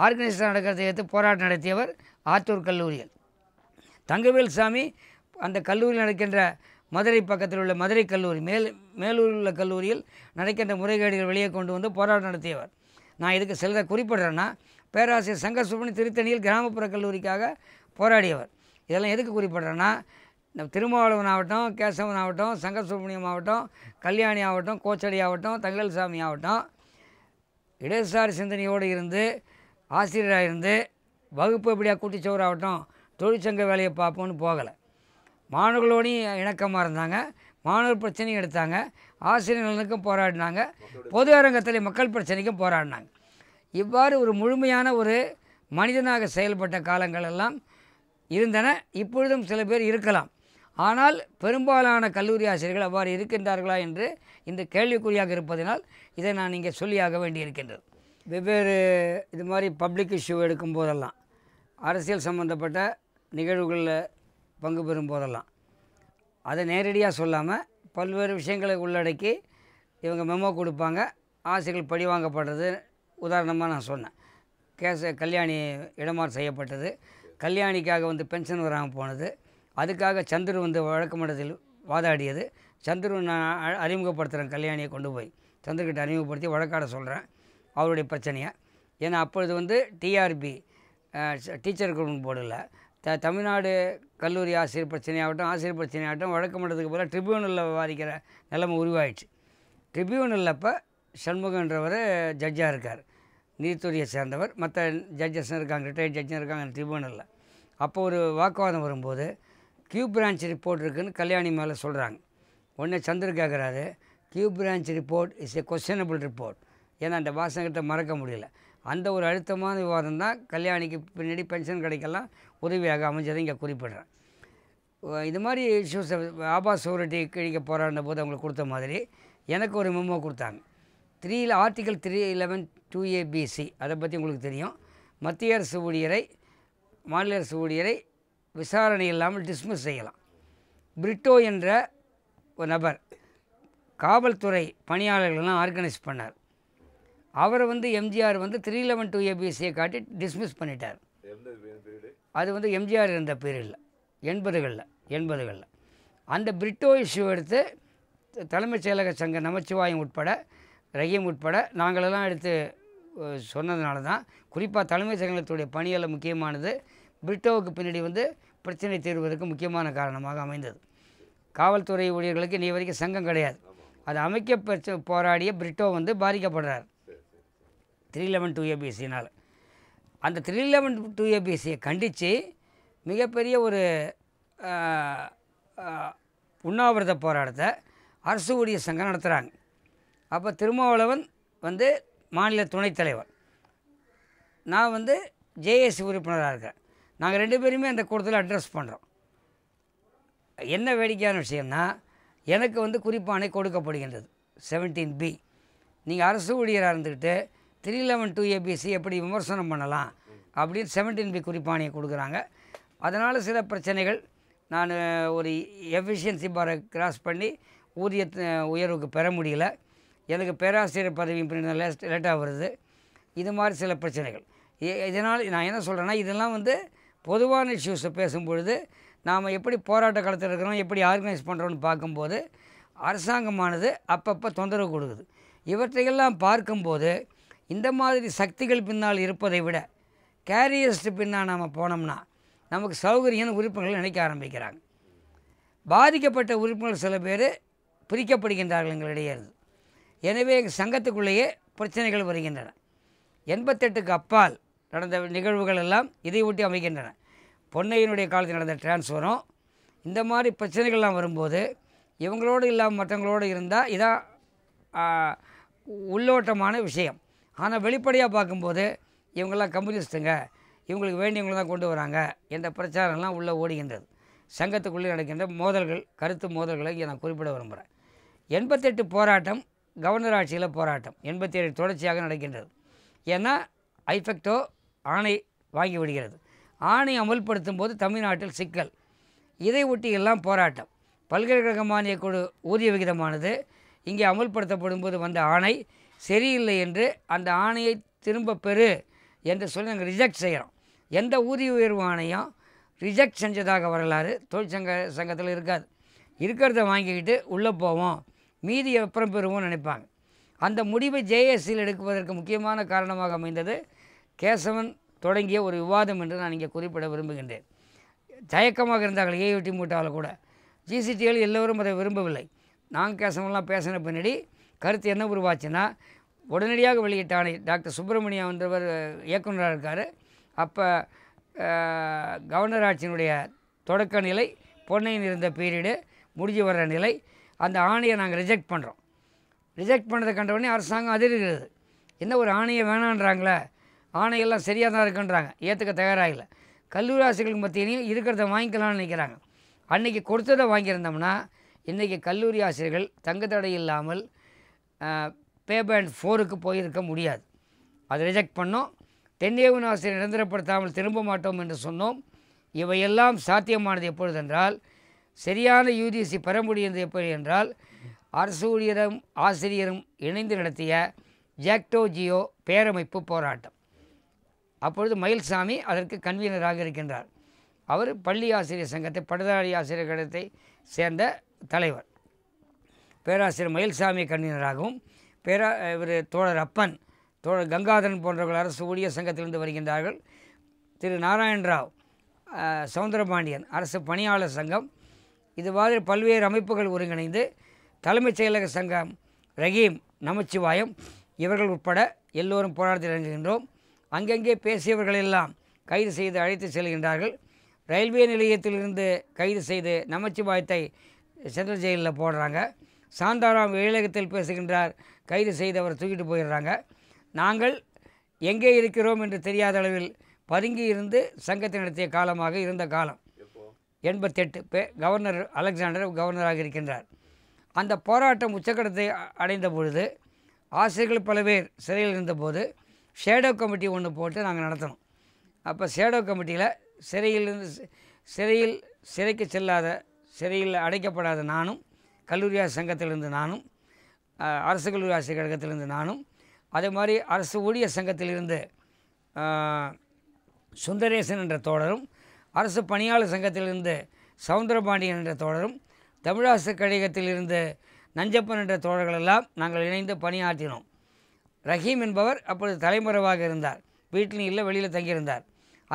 [SPEAKER 1] ஆர்கனைசேஷன் நடக்கிறதை எடுத்து போராட்டம் நடத்தியவர் ஆத்தூர் கல்லூரியில் தங்கவேல் சாமி அந்த கல்லூரியில் நடக்கின்ற மதுரை பக்கத்தில் உள்ள மதுரை கல்லூரி மேல் மேலூரில் உள்ள கல்லூரியில் நடக்கின்ற முறைகேடுகள் வெளியே கொண்டு வந்து போராட்டம் நடத்தியவர் நான் இதுக்கு சிலதை குறிப்பிடுறேன்னா பேராசிரியர் சங்கசுப்ரமணி திருத்தணியில் கிராமப்புற கல்லூரிக்காக போராடியவர் இதெல்லாம் எதுக்கு குறிப்பிடுறேன்னா நம்ம திருமாவளவன் ஆகட்டும் கேசவன் ஆகட்டும் சங்கசுப்ரமணியம் ஆகட்டும் கல்யாணி ஆகட்டும் கோச்சடி ஆகட்டும் சாமி ஆகட்டும் இடதுசாரி சிந்தனையோடு இருந்து ஆசிரியராக இருந்து வகுப்பு எப்படியாக கூட்டிச்சோர் ஆகட்டும் தொழிற்சங்க வேலையை பார்ப்போம்னு போகலை மாணவர்களோடையும் இணக்கமாக இருந்தாங்க மாணவர் பிரச்சனையும் எடுத்தாங்க ஆசிரியர்களுக்கும் போராடினாங்க பொது அரங்கத்தில் மக்கள் பிரச்சனைக்கும் போராடினாங்க இவ்வாறு ஒரு முழுமையான ஒரு மனிதனாக செயல்பட்ட காலங்களெல்லாம் இருந்தன இப்பொழுதும் சில பேர் இருக்கலாம் ஆனால் பெரும்பாலான கல்லூரி ஆசிரியர்கள் அவ்வாறு இருக்கின்றார்களா என்று இந்த கேள்விக்குறியாக இருப்பதனால் இதை நான் இங்கே சொல்லியாக வேண்டியிருக்கின்றது வெவ்வேறு இது மாதிரி பப்ளிக் இஷ்யூ எடுக்கும் போதெல்லாம் அரசியல் சம்மந்தப்பட்ட நிகழ்வுகளில் பங்கு பெறும் போதெல்லாம் அதை நேரடியாக சொல்லாமல் பல்வேறு விஷயங்களை உள்ளடக்கி இவங்க மெமோ கொடுப்பாங்க படி பழிவாங்கப்படுறது உதாரணமாக நான் சொன்னேன் கேஸ் கல்யாணி இடமாறு செய்யப்பட்டது கல்யாணிக்காக வந்து பென்ஷன் வராமல் போனது அதுக்காக சந்திரு வந்து வழக்கமன்றத்தில் வாதாடியது சந்திரு நான் அறிமுகப்படுத்துகிறேன் கல்யாணியை கொண்டு போய் சந்திரகிட்ட அறிமுகப்படுத்தி வழக்காட சொல்கிறேன் அவருடைய பிரச்சனையை ஏன்னா அப்பொழுது வந்து டிஆர்பி டீச்சர் ரெக்ரூட்மெண்ட் போர்டில் த தமிழ்நாடு கல்லூரி ஆசிரியர் பிரச்சனையாகட்டும் ஆசிரியர் பிரச்சனையாகட்டும் வழக்கமன்றதுக்கு போல ட்ரிபியூனலில் வாதிக்கிற நிலைமை உருவாயிடுச்சு ட்ரிபியூனலில் அப்போ சண்முகன்றவர் ஜட்ஜாக இருக்கார் நீதித்துறையை சேர்ந்தவர் மற்ற ஜட்ஜஸும் இருக்காங்க ரிட்டையர்ட் ஜட்ஜும் இருக்காங்க ட்ரிபியூனலில் அப்போ ஒரு வாக்குவாதம் வரும்போது கியூ பிரான்ச் ரிப்போர்ட் இருக்குதுன்னு கல்யாணி மேலே சொல்கிறாங்க உடனே சந்திர கேட்குறாரு Q branch report is a questionable report ஏன்னா அந்த வாசகத்தை மறக்க முடியல அந்த ஒரு அழுத்தமான விவாதம் தான் கல்யாணிக்கு பின்னாடி பென்ஷன் கிடைக்கலாம் உதவியாக அமைஞ்சதை இங்கே குறிப்பிடுறேன் இது மாதிரி இஷ்யூஸை ஆபா சோரட்டி கிழிக்க போராடின போது அவங்களுக்கு கொடுத்த மாதிரி எனக்கு ஒரு மெமோ கொடுத்தாங்க த்ரீயில் article three eleven two ABC அதை பற்றி உங்களுக்கு தெரியும் மத்திய அரசு ஊழியரை மாநில அரசு ஊழியரை விசாரணை இல்லாமல் டிஸ்மிஸ் செய்யலாம் பிரிட்டோ என்ற ஒரு நபர் காவல்துறை பணியாளர்கள்லாம் ஆர்கனைஸ் பண்ணார் அவரை வந்து எம்ஜிஆர் வந்து த்ரீ லெவன் டூ ஏபிஎஸ்சியை காட்டி டிஸ்மிஸ் பண்ணிட்டார் அது வந்து எம்ஜிஆர் இருந்த பீரியடில் எண்பதுகளில் எண்பதுகளில் அந்த பிரிட்டோ இஷ்யூ எடுத்து தலைமைச் செயலக சங்க நமச்சிவாயம் உட்பட ரஹீம் உட்பட நாங்களெல்லாம் எடுத்து சொன்னதுனால தான் குறிப்பாக தலைமைச் செயலகத்துடைய பணியில் முக்கியமானது பிரிட்டோவுக்கு பின்னாடி வந்து பிரச்சனை தீர்வதற்கு முக்கியமான காரணமாக அமைந்தது காவல்துறை ஊழியர்களுக்கு நீ வரைக்கும் சங்கம் கிடையாது அது அமைக்க போராடிய பிரிட்டோ வந்து பாதிக்கப்படுறார் த்ரீ லெவன் டூ ஏபிசினால் அந்த த்ரீ லெவன் டூ ஏபிசியை கண்டித்து மிகப்பெரிய ஒரு உண்ணாவிரத போராட்டத்தை அரசு ஊழிய சங்கம் நடத்துகிறாங்க அப்போ திருமாவளவன் வந்து மாநில துணைத்தலைவர் நான் வந்து ஜேஎஸ் உறுப்பினராக இருக்கேன் நாங்கள் ரெண்டு பேருமே அந்த கூட்டத்தில் அட்ரஸ் பண்ணுறோம் என்ன வேடிக்கையான விஷயம்னா எனக்கு வந்து குறிப்பானை கொடுக்கப்படுகின்றது செவன்டீன் பி நீங்கள் அரசு ஊழியராக இருந்துக்கிட்டு த்ரீ லெவன் டூ ஏபிசி எப்படி விமர்சனம் பண்ணலாம் அப்படின்னு செவன்டீன் பி குறிப்பானையை கொடுக்குறாங்க அதனால் சில பிரச்சனைகள் நான் ஒரு எஃபிஷியன்சி பார கிராஸ் பண்ணி ஊதிய உயர்வுக்கு பெற முடியல எனக்கு பேராசிரியர் பதவி லேஸ்ட் லேட்டாக வருது இது மாதிரி சில பிரச்சனைகள் இதனால் நான் என்ன சொல்கிறேன்னா இதெல்லாம் வந்து பொதுவான இஷ்யூஸை பேசும்பொழுது நாம் எப்படி போராட்ட காலத்தில் இருக்கிறோம் எப்படி ஆர்கனைஸ் பண்ணுறோன்னு பார்க்கும்போது அரசாங்கமானது அப்பப்போ தொந்தரவு கொடுக்குது இவற்றையெல்லாம் பார்க்கும்போது இந்த மாதிரி சக்திகள் பின்னால் இருப்பதை விட கேரியர்ஸ்ட் பின்னால் நாம் போனோம்னா நமக்கு சௌகரியம் உறுப்பினர்கள் நினைக்க ஆரம்பிக்கிறாங்க பாதிக்கப்பட்ட உறுப்பினர் சில பேர் பிரிக்கப்படுகின்றார்கள் எங்களிடையே இருந்து எனவே எங்கள் சங்கத்துக்குள்ளேயே பிரச்சனைகள் வருகின்றன எண்பத்தெட்டுக்கு அப்பால் நடந்த நிகழ்வுகள் எல்லாம் இதை ஒட்டி அமைகின்றன பொன்னையினுடைய காலத்தில் நடந்த டிரான்ஸ்ஃபரும் இந்த மாதிரி பிரச்சனைகள்லாம் வரும்போது இவங்களோடு இல்லாமல் மற்றவங்களோடு இருந்தால் இதான் உள்ளோட்டமான விஷயம் ஆனால் வெளிப்படையாக பார்க்கும்போது இவங்கெல்லாம் கம்யூனிஸ்ட்டுங்க இவங்களுக்கு வேண்டியவங்களை தான் கொண்டு வராங்க என்ற பிரச்சாரம்லாம் உள்ளே ஓடுகின்றது சங்கத்துக்குள்ளே நடக்கின்ற மோதல்கள் கருத்து மோதல்களை இங்கே நான் குறிப்பிட விரும்புகிறேன் எண்பத்தெட்டு போராட்டம் கவர்னர் ஆட்சியில் போராட்டம் எண்பத்தி ஏழு தொடர்ச்சியாக நடக்கின்றது ஏன்னா ஐஃபெக்டோ ஆணை வாங்கி விடுகிறது ஆணை அமல்படுத்தும் போது தமிழ்நாட்டில் சிக்கல் இதை ஒட்டி எல்லாம் போராட்டம் பல்கலைக்கழக மானிய குழு ஊதிய விகிதமானது இங்கே அமல்படுத்தப்படும் போது வந்த ஆணை சரியில்லை என்று அந்த ஆணையை திரும்ப பெறு என்று சொல்லி நாங்கள் ரிஜெக்ட் செய்கிறோம் எந்த ஊதிய உயர்வு ஆணையும் ரிஜெக்ட் செஞ்சதாக வரலாறு தொழிற்சங்க சங்கத்தில் இருக்காது இருக்கிறத வாங்கிக்கிட்டு உள்ளே போவோம் மீதி அப்புறம் பெறுவோம்னு நினைப்பாங்க அந்த முடிவை ஜேஎஸ்சியில் எடுப்பதற்கு முக்கியமான காரணமாக அமைந்தது கேசவன் தொடங்கிய ஒரு விவாதம் என்று நான் இங்கே குறிப்பிட விரும்புகின்றேன் தயக்கமாக இருந்தார்கள் ஏஐடி மூட்டாவில் கூட ஜிசிடிஎல் எல்லோரும் அதை விரும்பவில்லை நான் கேசவன்லாம் பேசின பின்னாடி கருத்து என்ன உருவாச்சுன்னா உடனடியாக வெளியிட்டானே டாக்டர் சுப்பிரமணியம் என்றவர் இயக்குநராக இருக்கார் அப்போ கவர்னர் ஆட்சியினுடைய தொடக்க நிலை பொன்னையின் இருந்த பீரியடு முடிஞ்சு வர்ற நிலை அந்த ஆணையை நாங்கள் ரிஜெக்ட் பண்ணுறோம் ரிஜெக்ட் பண்ணதை கண்டவுடனே அரசாங்கம் அதிர்கிறது என்ன ஒரு ஆணையை வேணான்றாங்களே ஆணைகள்லாம் சரியாக தான் இருக்குன்றாங்க ஏற்றுக்க கல்லூரி கல்லூராசிகளுக்கு மத்தியிலையும் இருக்கிறத வாங்கிக்கலாம்னு நினைக்கிறாங்க அன்றைக்கி கொடுத்ததை வாங்கியிருந்தோம்னா இன்றைக்கி கல்லூரி ஆசிரியர்கள் தங்கத்தடை இல்லாமல் பே பேண்ட் ஃபோருக்கு போயிருக்க முடியாது அதை ரிஜெக்ட் பண்ணோம் தென்னேவன் ஆசிரியர் நிரந்தரப்படுத்தாமல் திரும்ப மாட்டோம் என்று சொன்னோம் இவையெல்லாம் சாத்தியமானது எப்பொழுதென்றால் சரியான யூஜிசி பெற முடியுது எப்படி என்றால் அரசு ஊழியரும் ஆசிரியரும் இணைந்து நடத்திய ஜாக்டோ ஜியோ பேரமைப்பு போராட்டம் அப்பொழுது மயில்சாமி அதற்கு கன்வீனராக இருக்கின்றார் அவர் பள்ளி ஆசிரியர் சங்கத்தை படுதாரி ஆசிரியர் கழகத்தை சேர்ந்த தலைவர் பேராசிரியர் மயில்சாமி கன்வீனராகவும் பேரா இவர் தோழர் அப்பன் தோழர் கங்காதரன் போன்றவர்கள் அரசு ஊழியர் சங்கத்திலிருந்து வருகின்றார்கள் திரு நாராயணராவ் சவுந்தரபாண்டியன் அரசு பணியாளர் சங்கம் இது மாதிரி பல்வேறு அமைப்புகள் ஒருங்கிணைந்து தலைமைச் செயலக சங்கம் ரஹீம் நமச்சிவாயம் இவர்கள் உட்பட எல்லோரும் போராட்டத்தில் இறங்குகின்றோம் அங்கங்கே பேசியவர்களெல்லாம் கைது செய்து அழைத்து செல்கின்றார்கள் ரயில்வே நிலையத்திலிருந்து கைது செய்து நமச்சிவாயத்தை சென்ட்ரல் ஜெயிலில் போடுறாங்க சாந்தாராம் ஏழகத்தில் பேசுகின்றார் கைது செய்து அவர் தூக்கிட்டு போயிடுறாங்க நாங்கள் எங்கே இருக்கிறோம் என்று தெரியாத அளவில் பதுங்கி இருந்து சங்கத்தை நடத்திய காலமாக இருந்த காலம் எண்பத்தெட்டு பே கவர்னர் அலெக்சாண்டர் கவர்னராக இருக்கின்றார் அந்த போராட்டம் உச்சக்கடத்தை அடைந்த பொழுது ஆசிரியர்கள் பல பேர் சிறையில் இருந்தபோது ஷேடோ கமிட்டி ஒன்று போட்டு நாங்கள் நடத்தணும் அப்போ ஷேடோ கமிட்டியில் சிறையிலிருந்து சிறையில் சிறைக்கு செல்லாத சிறையில் அடைக்கப்படாத நானும் கல்லூரி சங்கத்திலிருந்து நானும் அரசு கல்லூரி ஆசிரியர் கழகத்திலிருந்து நானும் அதே மாதிரி அரசு ஊழியர் சங்கத்திலிருந்து சுந்தரேசன் என்ற தோழரும் அரசு பணியாளர் சங்கத்திலிருந்து சவுந்தரபாண்டியன் என்ற தோழரும் தமிழாசு கழகத்திலிருந்து நஞ்சப்பன் என்ற தோழர்களெல்லாம் நாங்கள் இணைந்து பணியாற்றினோம் ரஹீம் என்பவர் அப்பொழுது தலைமுறைவாக இருந்தார் வீட்டிலும் இல்லை வெளியில் தங்கியிருந்தார்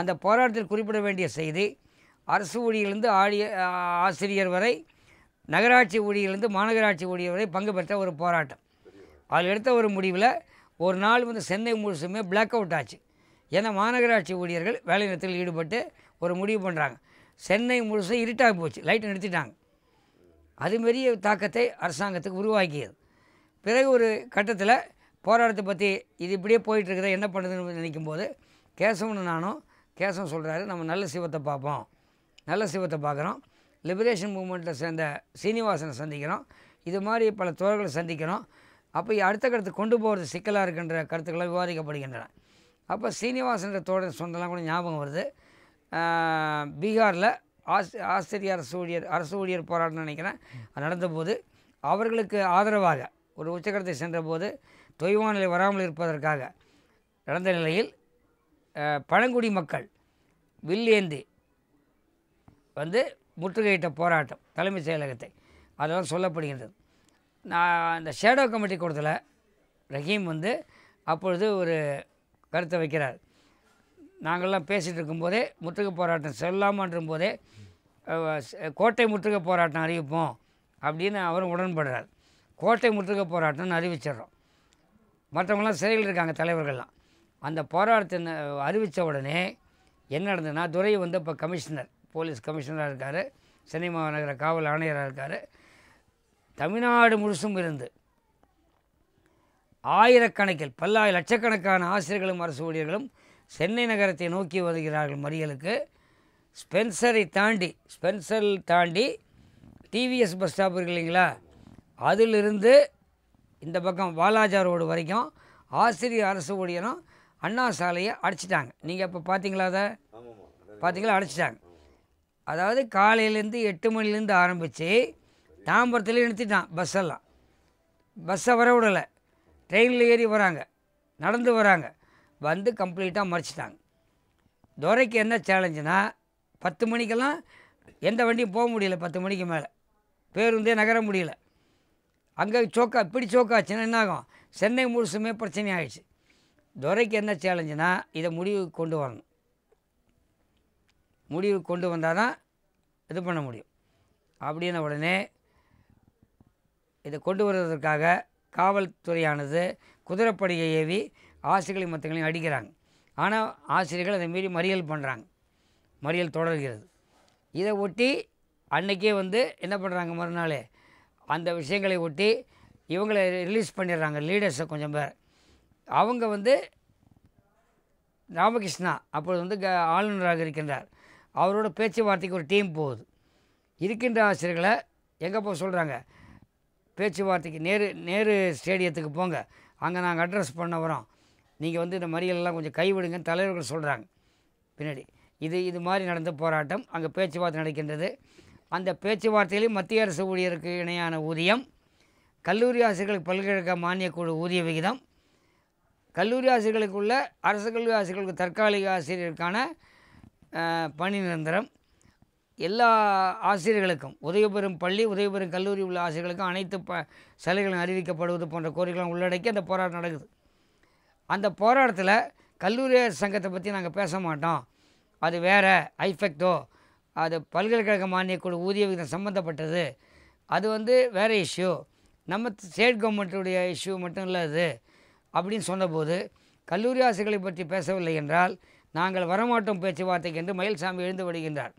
[SPEAKER 1] அந்த போராட்டத்தில் குறிப்பிட வேண்டிய செய்தி அரசு ஊழியிலிருந்து ஆடிய ஆசிரியர் வரை நகராட்சி ஊழியிலிருந்து மாநகராட்சி ஊழியர் வரை பங்கு பெற்ற ஒரு போராட்டம் அதில் எடுத்த ஒரு முடிவில் ஒரு நாள் வந்து சென்னை முழுசுமே பிளாக் அவுட் ஆச்சு ஏன்னா மாநகராட்சி ஊழியர்கள் வேலைநிறுத்தத்தில் ஈடுபட்டு ஒரு முடிவு பண்ணுறாங்க சென்னை முழுசும் இருட்டாக போச்சு லைட்டை நிறுத்திட்டாங்க அது தாக்கத்தை அரசாங்கத்துக்கு உருவாக்கியது பிறகு ஒரு கட்டத்தில் போராட்டத்தை பற்றி இது இப்படியே போயிட்டுருக்குதா என்ன பண்ணுதுன்னு நினைக்கும் போது கேசவனு நானும் கேசவன் சொல்கிறாரு நம்ம நல்ல சிவத்தை பார்ப்போம் நல்ல சிவத்தை பார்க்குறோம் லிபரேஷன் மூமெண்ட்டில் சேர்ந்த சீனிவாசனை சந்திக்கிறோம் இது மாதிரி பல தோழர்களை சந்திக்கிறோம் அப்போ அடுத்த கருத்து கொண்டு போகிறது சிக்கலாக இருக்கின்ற கருத்துக்களாக விவாதிக்கப்படுகின்றன அப்போ சீனிவாசன்ற தோழர் சொந்தெல்லாம் கூட ஞாபகம் வருது பீகாரில் ஆஸ் ஆஸ்திரிய அரசு ஊழியர் அரசு ஊழியர் போராட்டம் நினைக்கிறேன் நடந்தபோது அவர்களுக்கு ஆதரவாக ஒரு உச்சகரத்தை சென்றபோது தொய்வானிலை வராமல் இருப்பதற்காக நடந்த நிலையில் பழங்குடி மக்கள் வில்லேந்தி வந்து முற்றுகையிட்ட போராட்டம் தலைமைச் செயலகத்தை அதெல்லாம் சொல்லப்படுகின்றது நான் அந்த ஷேடோ கமிட்டி கூடத்தில் ரஹீம் வந்து அப்பொழுது ஒரு கருத்தை வைக்கிறார் நாங்கள்லாம் பேசிகிட்டு இருக்கும்போதே முற்றுகை போராட்டம் செல்லாமன்றும் போதே கோட்டை முற்றுகை போராட்டம் அறிவிப்போம் அப்படின்னு அவரும் உடன்படுறார் கோட்டை முற்றுகை போராட்டம்னு அறிவிச்சிடுறோம் மற்றவங்களாம் சிறையில் இருக்காங்க தலைவர்கள்லாம் அந்த போராட்டத்தை அறிவித்த உடனே என்ன நடந்ததுன்னா துரை வந்து இப்போ கமிஷனர் போலீஸ் கமிஷனராக இருக்கார் சென்னை மாநகர காவல் ஆணையராக இருக்கார் தமிழ்நாடு முழுசும் இருந்து ஆயிரக்கணக்கில் பல்லாயிர லட்சக்கணக்கான ஆசிரியர்களும் அரசு ஊழியர்களும் சென்னை நகரத்தை நோக்கி வருகிறார்கள் மறியலுக்கு ஸ்பென்சரை தாண்டி ஸ்பென்சர் தாண்டி டிவிஎஸ் பஸ் ஸ்டாப் இருக்கு இல்லைங்களா அதிலிருந்து இந்த பக்கம் வாலாஜா ரோடு வரைக்கும் ஆசிரியர் அரசு ஊழியரும் அண்ணா சாலையை அடைச்சிட்டாங்க நீங்கள் இப்போ பார்த்தீங்களா அதை பார்த்தீங்களா அடைச்சிட்டாங்க அதாவது காலையிலேருந்து எட்டு மணிலேருந்து ஆரம்பித்து தாம்பரத்தில் நிறுத்திட்டான் பஸ்ஸெல்லாம் பஸ்ஸை வர விடலை ட்ரெயினில் ஏறி வராங்க நடந்து வராங்க வந்து கம்ப்ளீட்டாக மறைச்சிட்டாங்க துரைக்கு என்ன சேலஞ்சுனா பத்து மணிக்கெல்லாம் எந்த வண்டியும் போக முடியல பத்து மணிக்கு மேலே பேருந்தே நகர முடியல அங்கே சோக்கா இப்படி சோக்காச்சுன்னா என்னாகும் சென்னை முழுசுமே பிரச்சனை ஆகிடுச்சு துரைக்கு என்ன சேலஞ்சுனா இதை முடிவுக்கு கொண்டு வரணும் முடிவுக்கு கொண்டு வந்தால் தான் இது பண்ண முடியும் அப்படின்ன உடனே இதை கொண்டு வருவதற்காக காவல்துறையானது குதிரைப்படையை ஏவி ஆசிரியர்களையும் மற்றவங்களையும் அடிக்கிறாங்க ஆனால் ஆசிரியர்கள் அதை மீறி மறியல் பண்ணுறாங்க மறியல் தொடர்கிறது இதை ஒட்டி அன்றைக்கே வந்து என்ன பண்ணுறாங்க மறுநாள் அந்த விஷயங்களை ஒட்டி இவங்களை ரிலீஸ் பண்ணிடுறாங்க லீடர்ஸை கொஞ்சம் பேர் அவங்க வந்து ராமகிருஷ்ணா அப்பொழுது வந்து க ஆளுநராக இருக்கின்றார் அவரோட பேச்சுவார்த்தைக்கு ஒரு டீம் போகுது இருக்கின்ற ஆசிரியர்களை எங்கே போக சொல்கிறாங்க பேச்சுவார்த்தைக்கு நேரு நேரு ஸ்டேடியத்துக்கு போங்க அங்கே நாங்கள் அட்ரஸ் பண்ண வரோம் நீங்கள் வந்து இந்த மறியலெல்லாம் கொஞ்சம் கைவிடுங்கன்னு தலைவர்கள் சொல்கிறாங்க பின்னாடி இது இது மாதிரி நடந்த போராட்டம் அங்கே பேச்சுவார்த்தை நடக்கின்றது அந்த பேச்சுவார்த்தைகளையும் மத்திய அரசு ஊழியருக்கு இணையான ஊதியம் கல்லூரி ஆசிரியர்களுக்கு பல்கலைக்கழக மானிய குழு ஊதிய விகிதம் கல்லூரி ஆசிரியர்களுக்குள்ள அரசு கல்வி ஆசிரியர்களுக்கு தற்காலிக ஆசிரியருக்கான பணி நிரந்தரம் எல்லா ஆசிரியர்களுக்கும் உதவி பெறும் பள்ளி உதவி பெறும் கல்லூரி உள்ள ஆசிரியர்களுக்கும் அனைத்து ப சலுகைகளும் அறிவிக்கப்படுவது போன்ற கோரிக்கைகளும் உள்ளடக்கி அந்த போராட்டம் நடக்குது அந்த போராட்டத்தில் கல்லூரி சங்கத்தை பற்றி நாங்கள் பேச மாட்டோம் அது வேறு ஐஃபெக்டோ அது பல்கலைக்கழக மானியக்குழு ஊதிய விகிதம் சம்மந்தப்பட்டது அது வந்து வேறு இஷ்யூ நம்ம ஸ்டேட் கவர்மெண்ட்டுடைய இஷ்யூ மட்டும் இல்லை அது அப்படின்னு சொன்னபோது கல்லூரி ஆசிரியர்களை பற்றி பேசவில்லை என்றால் நாங்கள் வரமாட்டோம் பேச்சுவார்த்தைக்கு என்று மயில்சாமி எழுந்து விடுகின்றார்